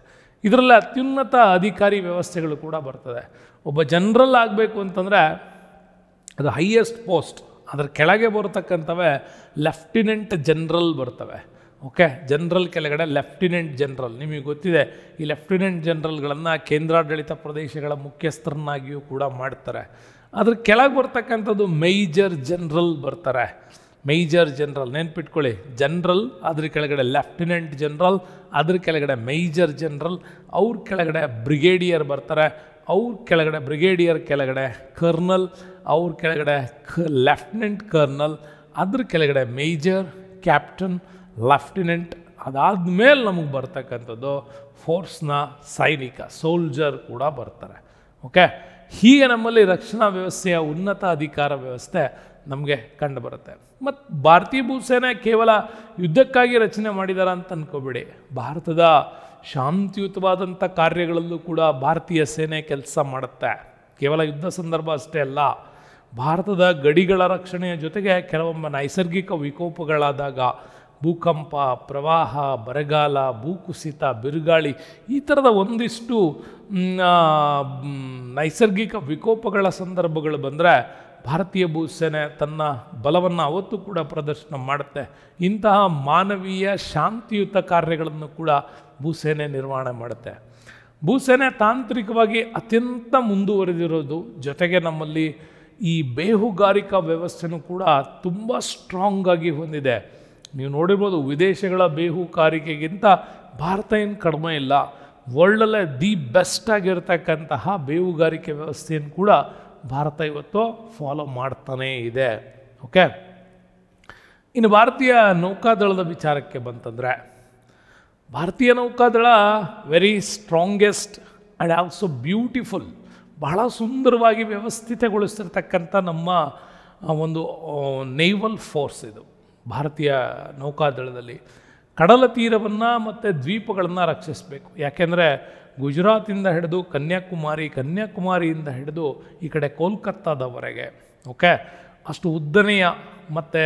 ಇದರಲ್ಲಿ ಅತ್ಯುನ್ನತ ಅಧಿಕಾರಿ ವ್ಯವಸ್ಥೆಗಳು ಕೂಡ ಬರ್ತದೆ ಒಬ್ಬ ಜನರಲ್ ಆಗಬೇಕು ಅಂತಂದರೆ ಅದು ಹೈಯೆಸ್ಟ್ ಪೋಸ್ಟ್ ಅದರ ಕೆಳಗೆ ಬರತಕ್ಕಂಥವೇ ಲೆಫ್ಟಿನೆಂಟ್ ಜನರಲ್ ಬರ್ತವೆ ಓಕೆ ಜನರಲ್ ಕೆಳಗಡೆ ಲೆಫ್ಟಿನೆಂಟ್ ಜನರಲ್ ನಿಮಗೆ ಗೊತ್ತಿದೆ ಈ ಲೆಫ್ಟಿನೆಂಟ್ ಜನರಲ್ಗಳನ್ನು ಕೇಂದ್ರಾಡಳಿತ ಪ್ರದೇಶಗಳ ಮುಖ್ಯಸ್ಥರನ್ನಾಗಿಯೂ ಕೂಡ ಮಾಡ್ತಾರೆ ಅದ್ರ ಕೆಳಗೆ ಬರ್ತಕ್ಕಂಥದ್ದು ಮೇಜರ್ ಜನರಲ್ ಬರ್ತಾರೆ ಮೇಜರ್ ಜನರಲ್ ನೆನ್ಪಿಟ್ಕೊಳ್ಳಿ ಜನರಲ್ ಅದ್ರ ಕೆಳಗಡೆ ಲೆಫ್ಟಿನೆಂಟ್ ಜನರಲ್ ಅದ್ರ ಕೆಳಗಡೆ ಮೇಜರ್ ಜನರಲ್ ಅವ್ರ ಕೆಳಗಡೆ ಬ್ರಿಗೇಡಿಯರ್ ಬರ್ತಾರೆ ಅವ್ರ ಕೆಳಗಡೆ ಬ್ರಿಗೇಡಿಯರ್ ಕೆಳಗಡೆ ಕರ್ನಲ್ ಅವ್ರ ಕೆಳಗಡೆ ಲೆಫ್ಟಿನೆಂಟ್ ಕರ್ನಲ್ ಅದ್ರ ಕೆಳಗಡೆ ಮೇಜರ್ ಕ್ಯಾಪ್ಟನ್ ಲೆಫ್ಟಿನೆಂಟ್ ಮೇಲೆ ನಮಗೆ ಬರ್ತಕ್ಕಂಥದ್ದು ಫೋರ್ಸ್ನ ಸೈನಿಕ ಸೋಲ್ಜರ್ ಕೂಡ ಬರ್ತಾರೆ ಓಕೆ ಹೀಗೆ ನಮ್ಮಲ್ಲಿ ರಕ್ಷಣಾ ವ್ಯವಸ್ಥೆಯ ಉನ್ನತ ಅಧಿಕಾರ ವ್ಯವಸ್ಥೆ ನಮಗೆ ಕಂಡುಬರುತ್ತೆ ಮತ್ತು ಭಾರತೀಯ ಭೂಸೇನೆ ಕೇವಲ ಯುದ್ಧಕ್ಕಾಗಿ ರಚನೆ ಮಾಡಿದಾರ ಅಂತ ಅನ್ಕೋಬೇಡಿ ಭಾರತದ ಶಾಂತಿಯುತವಾದಂಥ ಕಾರ್ಯಗಳಲ್ಲೂ ಕೂಡ ಭಾರತೀಯ ಸೇನೆ ಕೆಲಸ ಮಾಡುತ್ತೆ ಕೇವಲ ಯುದ್ಧ ಸಂದರ್ಭ ಅಷ್ಟೇ ಅಲ್ಲ ಭಾರತದ ಗಡಿಗಳ ರಕ್ಷಣೆಯ ಜೊತೆಗೆ ಕೆಲವೊಮ್ಮೆ ನೈಸರ್ಗಿಕ ವಿಕೋಪಗಳಾದಾಗ ಭೂಕಂಪ ಪ್ರವಾಹ ಬರಗಾಲ ಭೂಕುಸಿತ ಬಿರುಗಾಳಿ ಈ ಥರದ ಒಂದಿಷ್ಟು ನೈಸರ್ಗಿಕ ವಿಕೋಪಗಳ ಸಂದರ್ಭಗಳು ಬಂದರೆ ಭಾರತೀಯ ಭೂಸೇನೆ ತನ್ನ ಬಲವನ್ನು ಅವತ್ತು ಕೂಡ ಪ್ರದರ್ಶನ ಮಾಡುತ್ತೆ ಇಂತಹ ಮಾನವೀಯ ಶಾಂತಿಯುತ ಕಾರ್ಯಗಳನ್ನು ಕೂಡ ಭೂಸೇನೆ ನಿರ್ವಹಣೆ ಮಾಡುತ್ತೆ ಭೂಸೇನೆ ತಾಂತ್ರಿಕವಾಗಿ ಅತ್ಯಂತ ಮುಂದುವರೆದಿರೋದು ಜೊತೆಗೆ ನಮ್ಮಲ್ಲಿ ಈ ಬೇಹುಗಾರಿಕಾ ವ್ಯವಸ್ಥೆನೂ ಕೂಡ ತುಂಬ ಸ್ಟ್ರಾಂಗಾಗಿ ಹೊಂದಿದೆ ನೀವು ನೋಡಿರ್ಬೋದು ವಿದೇಶಗಳ ಬೇಹು ಭಾರತ ಏನು ಕಡಿಮೆ ಇಲ್ಲ ವರ್ಲ್ಡಲ್ಲೇ ದಿ ಬೆಸ್ಟ್ ಆಗಿರ್ತಕ್ಕಂತಹ ಬೇಹುಗಾರಿಕೆ ವ್ಯವಸ್ಥೆಯನ್ನು ಕೂಡ ಭಾರತ ಇವತ್ತು ಫಾಲೋ ಮಾಡ್ತಾನೇ ಇದೆ ಓಕೆ ಇನ್ನು ಭಾರತೀಯ ನೌಕಾದಳದ ವಿಚಾರಕ್ಕೆ ಬಂತಂದರೆ ಭಾರತೀಯ ನೌಕಾದಳ very strongest and also beautiful ಬಹಳ ಸುಂದರವಾಗಿ ವ್ಯವಸ್ಥಿತಗೊಳಿಸಿರ್ತಕ್ಕಂಥ ನಮ್ಮ ಒಂದು ನೇವಲ್ ಫೋರ್ಸ್ ಇದು ಭಾರತೀಯ ನೌಕಾದಳದಲ್ಲಿ ಕಡಲ ತೀರವನ್ನು ಮತ್ತು ದ್ವೀಪಗಳನ್ನು ರಕ್ಷಿಸಬೇಕು ಯಾಕೆಂದರೆ ಗುಜರಾತಿಂದ ಹಿಡಿದು ಕನ್ಯಾಕುಮಾರಿ ಕನ್ಯಾಕುಮಾರಿಯಿಂದ ಹಿಡಿದು ಈ ಕಡೆ ಕೋಲ್ಕತ್ತಾದವರೆಗೆ ಓಕೆ ಅಷ್ಟು ಉದ್ದನೆಯ ಮತ್ತು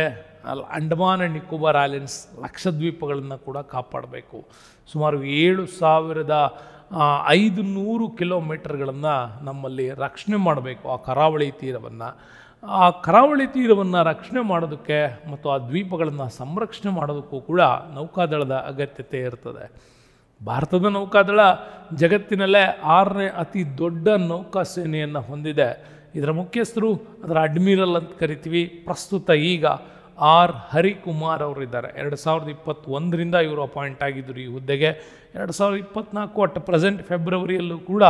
ಅಂಡಮಾನ್ ಆ್ಯಂಡ್ ನಿಕೋಬಾರ್ ಐಲ್ಯಾಂಡ್ಸ್ ಲಕ್ಷದ್ವೀಪಗಳನ್ನು ಕೂಡ ಕಾಪಾಡಬೇಕು ಸುಮಾರು ಏಳು ಸಾವಿರದ ಐದು ನೂರು ಕಿಲೋಮೀಟರ್ಗಳನ್ನು ನಮ್ಮಲ್ಲಿ ರಕ್ಷಣೆ ಮಾಡಬೇಕು ಆ ಕರಾವಳಿ ತೀರವನ್ನು ಆ ಕರಾವಳಿ ತೀರವನ್ನು ರಕ್ಷಣೆ ಮಾಡೋದಕ್ಕೆ ಮತ್ತು ಆ ದ್ವೀಪಗಳನ್ನು ಸಂರಕ್ಷಣೆ ಮಾಡೋದಕ್ಕೂ ಕೂಡ ನೌಕಾದಳದ ಅಗತ್ಯತೆ ಇರ್ತದೆ ಭಾರತದ ನೌಕಾದಳ ಜಗತ್ತಿನಲ್ಲೇ ಆರನೇ ಅತಿ ದೊಡ್ಡ ನೌಕಾ ಸೇನೆಯನ್ನು ಹೊಂದಿದೆ ಇದರ ಮುಖ್ಯಸ್ಥರು ಅದರ ಅಡ್ಮಿರಲ್ ಅಂತ ಕರಿತೀವಿ ಪ್ರಸ್ತುತ ಈಗ ಆರ್ ಹರಿಕುಮಾರ್ ಅವರಿದ್ದಾರೆ ಎರಡು ಸಾವಿರದ ಇಪ್ಪತ್ತೊಂದರಿಂದ ಇವರು ಅಪಾಯಿಂಟ್ ಆಗಿದ್ದರು ಈ ಹುದ್ದೆಗೆ ಎರಡು ಸಾವಿರದ ಇಪ್ಪತ್ನಾಲ್ಕು ಅಟ್ ಪ್ರೆಸೆಂಟ್ ಫೆಬ್ರವರಿಯಲ್ಲೂ ಕೂಡ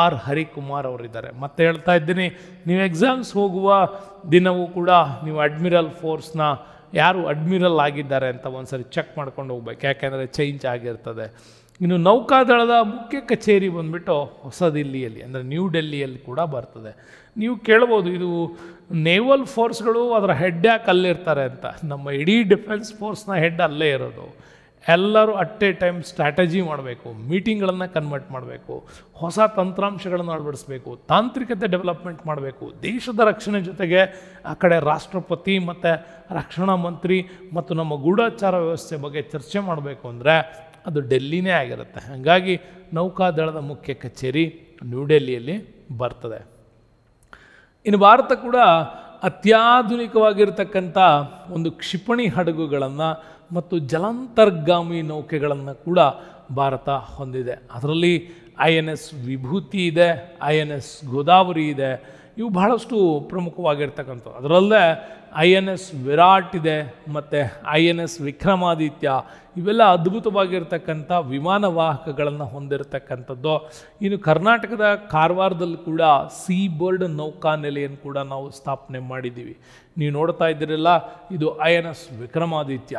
ಆರ್ ಹರಿಕುಮಾರ್ ಅವರಿದ್ದಾರೆ ಮತ್ತೆ ಹೇಳ್ತಾ ಇದ್ದೀನಿ ನೀವು ಎಕ್ಸಾಮ್ಸ್ ಹೋಗುವ ದಿನವೂ ಕೂಡ ನೀವು ಅಡ್ಮಿರಲ್ ಫೋರ್ಸ್ನ ಯಾರು ಅಡ್ಮಿರಲ್ ಆಗಿದ್ದಾರೆ ಅಂತ ಒಂದು ಸರಿ ಚೆಕ್ ಮಾಡ್ಕೊಂಡು ಹೋಗ್ಬೇಕು ಯಾಕೆಂದರೆ ಚೇಂಜ್ ಆಗಿರ್ತದೆ ಇನ್ನು ನೌಕಾದಳದ ಮುಖ್ಯ ಕಚೇರಿ ಬಂದುಬಿಟ್ಟು ಹೊಸ ದಿಲ್ಲಿಯಲ್ಲಿ ಅಂದರೆ ನ್ಯೂ ಡೆಲ್ಲಿಯಲ್ಲಿ ಕೂಡ ಬರ್ತದೆ ನೀವು ಕೇಳ್ಬೋದು ಇದು ನೇವಲ್ ಫೋರ್ಸ್ಗಳು ಅದರ ಹೆಡ್ ಯಾಕೆ ಅಲ್ಲಿರ್ತಾರೆ ಅಂತ ನಮ್ಮ ಇಡೀ ಡಿಫೆನ್ಸ್ ಫೋರ್ಸ್ನ ಹೆಡ್ ಅಲ್ಲೇ ಇರೋದು ಎಲ್ಲರೂ ಅಟ್ ಎ ಟೈಮ್ ಸ್ಟ್ರಾಟಜಿ ಮಾಡಬೇಕು ಮೀಟಿಂಗ್ಗಳನ್ನು ಕನ್ವರ್ಟ್ ಮಾಡಬೇಕು ಹೊಸ ತಂತ್ರಾಂಶಗಳನ್ನು ಅಳವಡಿಸಬೇಕು ತಾಂತ್ರಿಕತೆ ಡೆವಲಪ್ಮೆಂಟ್ ಮಾಡಬೇಕು ದೇಶದ ರಕ್ಷಣೆ ಜೊತೆಗೆ ಆ ಕಡೆ ರಾಷ್ಟ್ರಪತಿ ಮತ್ತು ರಕ್ಷಣಾ ಮಂತ್ರಿ ಮತ್ತು ನಮ್ಮ ಗೂಢಾಚಾರ ವ್ಯವಸ್ಥೆ ಬಗ್ಗೆ ಚರ್ಚೆ ಮಾಡಬೇಕು ಅಂದರೆ ಅದು ಡೆಲ್ಲಿನೇ ಆಗಿರುತ್ತೆ ಹಾಗಾಗಿ ನೌಕಾದಳದ ಮುಖ್ಯ ಕಚೇರಿ ನ್ಯೂಡೆಲ್ಲಿಯಲ್ಲಿ ಬರ್ತದೆ ಇನ್ನು ಭಾರತ ಕೂಡ ಅತ್ಯಾಧುನಿಕವಾಗಿರ್ತಕ್ಕಂಥ ಒಂದು ಕ್ಷಿಪಣಿ ಹಡಗುಗಳನ್ನು ಮತ್ತು ಜಲಾಂತರ್ಗಾಮಿ ನೌಕೆಗಳನ್ನು ಕೂಡ ಭಾರತ ಹೊಂದಿದೆ ಅದರಲ್ಲಿ ಐ ಎನ್ ಎಸ್ ವಿಭೂತಿ ಇದೆ ಐ ಎನ್ ಎಸ್ ಗೋದಾವರಿ ಇದೆ ಇವು ಬಹಳಷ್ಟು ಪ್ರಮುಖವಾಗಿರ್ತಕ್ಕಂಥವು ಅದರಲ್ಲೇ ಐ ಎನ್ ಎಸ್ ವಿರಾಟ್ ಇದೆ ಮತ್ತು ಐ ಎನ್ ಎಸ್ ವಿಕ್ರಮಾದಿತ್ಯ ಇವೆಲ್ಲ ಅದ್ಭುತವಾಗಿರ್ತಕ್ಕಂಥ ವಿಮಾನ ವಾಹಕಗಳನ್ನು ಹೊಂದಿರತಕ್ಕಂಥದ್ದು ಇನ್ನು ಕರ್ನಾಟಕದ ಕಾರವಾರದಲ್ಲಿ ಕೂಡ ಸೀ ಬರ್ಡ್ ನೌಕಾನೆಲೆಯನ್ನು ಕೂಡ ನಾವು ಸ್ಥಾಪನೆ ಮಾಡಿದ್ದೀವಿ ನೀವು ನೋಡ್ತಾ ಇದ್ದೀರಲ್ಲ ಇದು ಐ ಎನ್ ಎಸ್ ವಿಕ್ರಮಾದಿತ್ಯ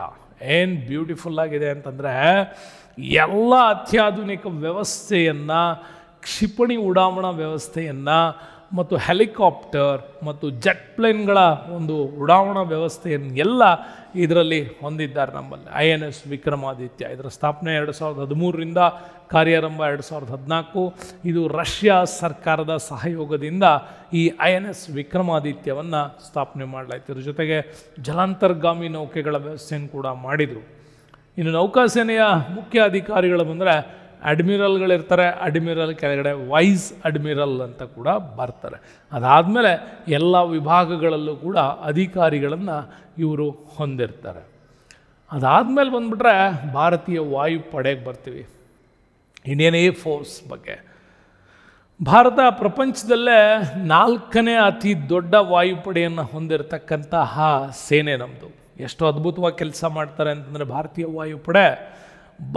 ಏನು ಬ್ಯೂಟಿಫುಲ್ ಆಗಿದೆ ಅಂತಂದರೆ ಎಲ್ಲ ಅತ್ಯಾಧುನಿಕ ವ್ಯವಸ್ಥೆಯನ್ನು ಕ್ಷಿಪಣಿ ಉಡಾವಣಾ ವ್ಯವಸ್ಥೆಯನ್ನು ಮತ್ತು ಹೆಲಿಕಾಪ್ಟರ್ ಮತ್ತು ಜೆಟ್ ಪ್ಲೇನ್ಗಳ ಒಂದು ಉಡಾವಣಾ ಎಲ್ಲ ಇದರಲ್ಲಿ ಹೊಂದಿದ್ದಾರೆ ನಮ್ಮಲ್ಲಿ ಐ ಎನ್ ಎಸ್ ವಿಕ್ರಮಾದಿತ್ಯ ಇದರ ಸ್ಥಾಪನೆ ಎರಡು ಸಾವಿರದ ಹದಿಮೂರರಿಂದ ಕಾರ್ಯಾರಂಭ ಎರಡು ಸಾವಿರದ ಹದಿನಾಲ್ಕು ಇದು ರಷ್ಯಾ ಸರ್ಕಾರದ ಸಹಯೋಗದಿಂದ ಈ ಐ ಎನ್ ಎಸ್ ವಿಕ್ರಮಾದಿತ್ಯವನ್ನು ಸ್ಥಾಪನೆ ಮಾಡಲಾಯಿತು ಇದ್ರ ಜೊತೆಗೆ ಜಲಾಂತರ್ಗಾಮಿ ನೌಕೆಗಳ ವ್ಯವಸ್ಥೆಯನ್ನು ಕೂಡ ಮಾಡಿದರು ಇನ್ನು ನೌಕಾಸೇನೆಯ ಮುಖ್ಯ ಅಧಿಕಾರಿಗಳು ಬಂದರೆ ಅಡ್ಮಿರಲ್ಗಳಿರ್ತಾರೆ ಅಡ್ಮಿರಲ್ ಕೆಳಗಡೆ ವೈಸ್ ಅಡ್ಮಿರಲ್ ಅಂತ ಕೂಡ ಬರ್ತಾರೆ ಅದಾದಮೇಲೆ ಎಲ್ಲ ವಿಭಾಗಗಳಲ್ಲೂ ಕೂಡ ಅಧಿಕಾರಿಗಳನ್ನು ಇವರು ಹೊಂದಿರ್ತಾರೆ ಅದಾದಮೇಲೆ ಬಂದುಬಿಟ್ರೆ ಭಾರತೀಯ ವಾಯುಪಡೆಗೆ ಬರ್ತೀವಿ ಇಂಡಿಯನ್ ಏರ್ ಫೋರ್ಸ್ ಬಗ್ಗೆ ಭಾರತ ಪ್ರಪಂಚದಲ್ಲೇ ನಾಲ್ಕನೇ ಅತಿ ದೊಡ್ಡ ವಾಯುಪಡೆಯನ್ನು ಹೊಂದಿರತಕ್ಕಂತಹ ಸೇನೆ ನಮ್ಮದು ಎಷ್ಟು ಅದ್ಭುತವಾಗಿ ಕೆಲಸ ಮಾಡ್ತಾರೆ ಅಂತಂದರೆ ಭಾರತೀಯ ವಾಯುಪಡೆ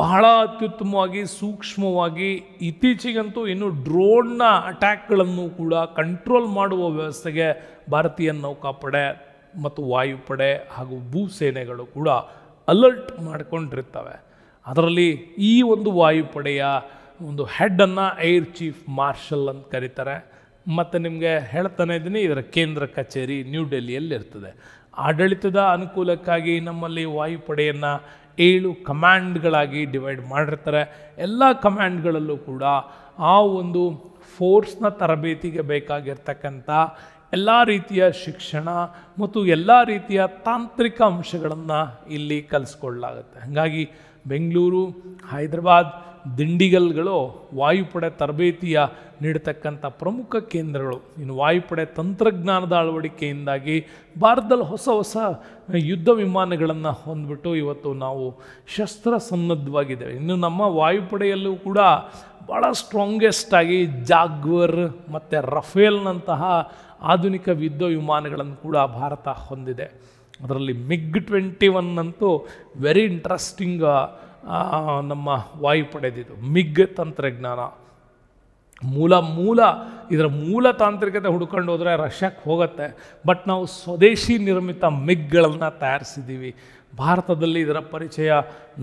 ಬಹಳ ಅತ್ಯುತ್ತಮವಾಗಿ ಸೂಕ್ಷ್ಮವಾಗಿ ಇತ್ತೀಚೆಗಂತೂ ಇನ್ನು ಡ್ರೋನ್ನ ಅಟ್ಯಾಕ್ಗಳನ್ನು ಕೂಡ ಕಂಟ್ರೋಲ್ ಮಾಡುವ ವ್ಯವಸ್ಥೆಗೆ ಭಾರತೀಯ ನೌಕಾಪಡೆ ಮತ್ತು ವಾಯುಪಡೆ ಹಾಗೂ ಭೂಸೇನೆಗಳು ಕೂಡ ಅಲರ್ಟ್ ಮಾಡಿಕೊಂಡಿರ್ತವೆ ಅದರಲ್ಲಿ ಈ ಒಂದು ವಾಯುಪಡೆಯ ಒಂದು ಹೆಡ್ಡನ್ನು ಏರ್ ಚೀಫ್ ಮಾರ್ಷಲ್ ಅಂತ ಕರೀತಾರೆ ಮತ್ತು ನಿಮಗೆ ಹೇಳ್ತಾನೆ ಇದ್ದೀನಿ ಇದರ ಕೇಂದ್ರ ಕಚೇರಿ ನ್ಯೂ ಡೆಲ್ಲಿಯಲ್ಲಿ ಇರ್ತದೆ ಆಡಳಿತದ ಅನುಕೂಲಕ್ಕಾಗಿ ನಮ್ಮಲ್ಲಿ ವಾಯುಪಡೆಯನ್ನು ಏಳು ಕಮ್ಯಾಂಡ್ಗಳಾಗಿ ಡಿವೈಡ್ ಮಾಡಿರ್ತಾರೆ ಎಲ್ಲ ಕಮ್ಯಾಂಡ್ಗಳಲ್ಲೂ ಕೂಡ ಆ ಒಂದು ಫೋರ್ಸ್ನ ತರಬೇತಿಗೆ ಬೇಕಾಗಿರ್ತಕ್ಕಂಥ ಎಲ್ಲ ರೀತಿಯ ಶಿಕ್ಷಣ ಮತ್ತು ಎಲ್ಲ ರೀತಿಯ ತಾಂತ್ರಿಕ ಅಂಶಗಳನ್ನು ಇಲ್ಲಿ ಕಲಿಸ್ಕೊಳ್ಳಲಾಗುತ್ತೆ ಹಾಗಾಗಿ ಬೆಂಗಳೂರು ಹೈದರಾಬಾದ್ ದಿಂಡಿಗಲ್ಗಳು ವಾಯುಪಡೆ ತರಬೇತಿಯ ನೀಡತಕ್ಕಂಥ ಪ್ರಮುಖ ಕೇಂದ್ರಗಳು ಇನ್ನು ವಾಯುಪಡೆ ತಂತ್ರಜ್ಞಾನದ ಅಳವಡಿಕೆಯಿಂದಾಗಿ ಭಾರತದಲ್ಲಿ ಹೊಸ ಹೊಸ ಯುದ್ಧ ವಿಮಾನಗಳನ್ನು ಹೊಂದ್ಬಿಟ್ಟು ಇವತ್ತು ನಾವು ಶಸ್ತ್ರ ಸನ್ನದ್ಧವಾಗಿದ್ದೇವೆ ಇನ್ನು ನಮ್ಮ ವಾಯುಪಡೆಯಲ್ಲೂ ಕೂಡ ಭಾಳ ಸ್ಟ್ರಾಂಗೆಸ್ಟಾಗಿ ಆಗಿ ಜಾಗ್ವರ್ ಮತ್ತು ರಫೇಲ್ನಂತಹ ಆಧುನಿಕ ಯುದ್ಧ ವಿಮಾನಗಳನ್ನು ಕೂಡ ಭಾರತ ಹೊಂದಿದೆ ಅದರಲ್ಲಿ ಮಿಗ್ ಟ್ವೆಂಟಿ ಒನ್ ಅಂತೂ ವೆರಿ ಇಂಟ್ರೆಸ್ಟಿಂಗ್ ನಮ್ಮ ವಾಯು ಪಡೆದಿದ್ದು ಮಿಗ್ ತಂತ್ರಜ್ಞಾನ ಮೂಲ ಮೂಲ ಇದರ ಮೂಲ ತಾಂತ್ರಿಕತೆ ಹುಡ್ಕೊಂಡು ಹೋದರೆ ರಷ್ಯಾಕ್ಕೆ ಹೋಗುತ್ತೆ ಬಟ್ ನಾವು ಸ್ವದೇಶಿ ನಿರ್ಮಿತ ಮಿಗ್ಗಳನ್ನು ತಯಾರಿಸಿದ್ದೀವಿ ಭಾರತದಲ್ಲಿ ಇದರ ಪರಿಚಯ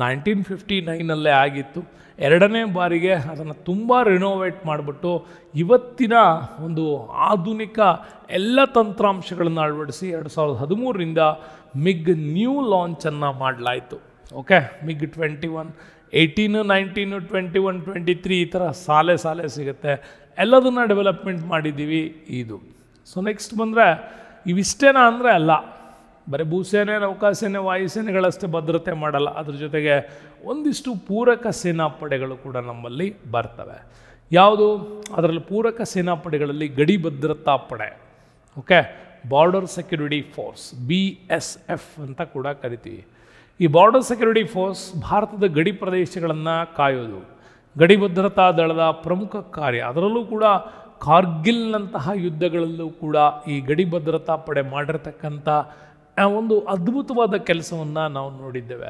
ನೈನ್ಟೀನ್ ಫಿಫ್ಟಿ ನೈನಲ್ಲೇ ಆಗಿತ್ತು ಎರಡನೇ ಬಾರಿಗೆ ಅದನ್ನು ತುಂಬ ರಿನೋವೇಟ್ ಮಾಡಿಬಿಟ್ಟು ಇವತ್ತಿನ ಒಂದು ಆಧುನಿಕ ಎಲ್ಲ ತಂತ್ರಾಂಶಗಳನ್ನು ಅಳವಡಿಸಿ ಎರಡು ಸಾವಿರದ ಹದಿಮೂರರಿಂದ ಮಿಗ್ ನ್ಯೂ ಲಾಂಚನ್ನು ಮಾಡಲಾಯಿತು okay MiG twenty one eighteen nineteen twenty one twenty three ಈ ಥರ ಸಾಲೆ ಸಾಲೆ ಸಿಗುತ್ತೆ ಎಲ್ಲದನ್ನ ಡೆವಲಪ್ಮೆಂಟ್ ಮಾಡಿದ್ದೀವಿ ಇದು ಸೊ ನೆಕ್ಸ್ಟ್ ಬಂದರೆ ಇವಿಷ್ಟೇನ ಅಂದರೆ ಅಲ್ಲ ಬರೀ ಭೂಸೇನೆ ನೌಕಾಸೇನೆ ವಾಯುಸೇನೆಗಳಷ್ಟೇ ಭದ್ರತೆ ಮಾಡಲ್ಲ ಅದ್ರ ಜೊತೆಗೆ ಒಂದಿಷ್ಟು ಪೂರಕ ಸೇನಾಪಡೆಗಳು ಕೂಡ ನಮ್ಮಲ್ಲಿ ಬರ್ತವೆ ಯಾವುದು ಅದರಲ್ಲಿ ಪೂರಕ ಸೇನಾಪಡೆಗಳಲ್ಲಿ ಗಡಿ ಭದ್ರತಾ ಪಡೆ okay border security force B S F ಅಂತ ಕೂಡ ಕರಿತೀವಿ ಈ ಬಾರ್ಡರ್ ಸೆಕ್ಯೂರಿಟಿ ಫೋರ್ಸ್ ಭಾರತದ ಗಡಿ ಪ್ರದೇಶಗಳನ್ನು ಕಾಯೋದು ಗಡಿ ಭದ್ರತಾ ದಳದ ಪ್ರಮುಖ ಕಾರ್ಯ ಅದರಲ್ಲೂ ಕೂಡ ಕಾರ್ಗಿಲ್ನಂತಹ ಯುದ್ಧಗಳಲ್ಲೂ ಕೂಡ ಈ ಗಡಿ ಭದ್ರತಾ ಪಡೆ ಮಾಡಿರತಕ್ಕಂಥ ಒಂದು ಅದ್ಭುತವಾದ ಕೆಲಸವನ್ನು ನಾವು ನೋಡಿದ್ದೇವೆ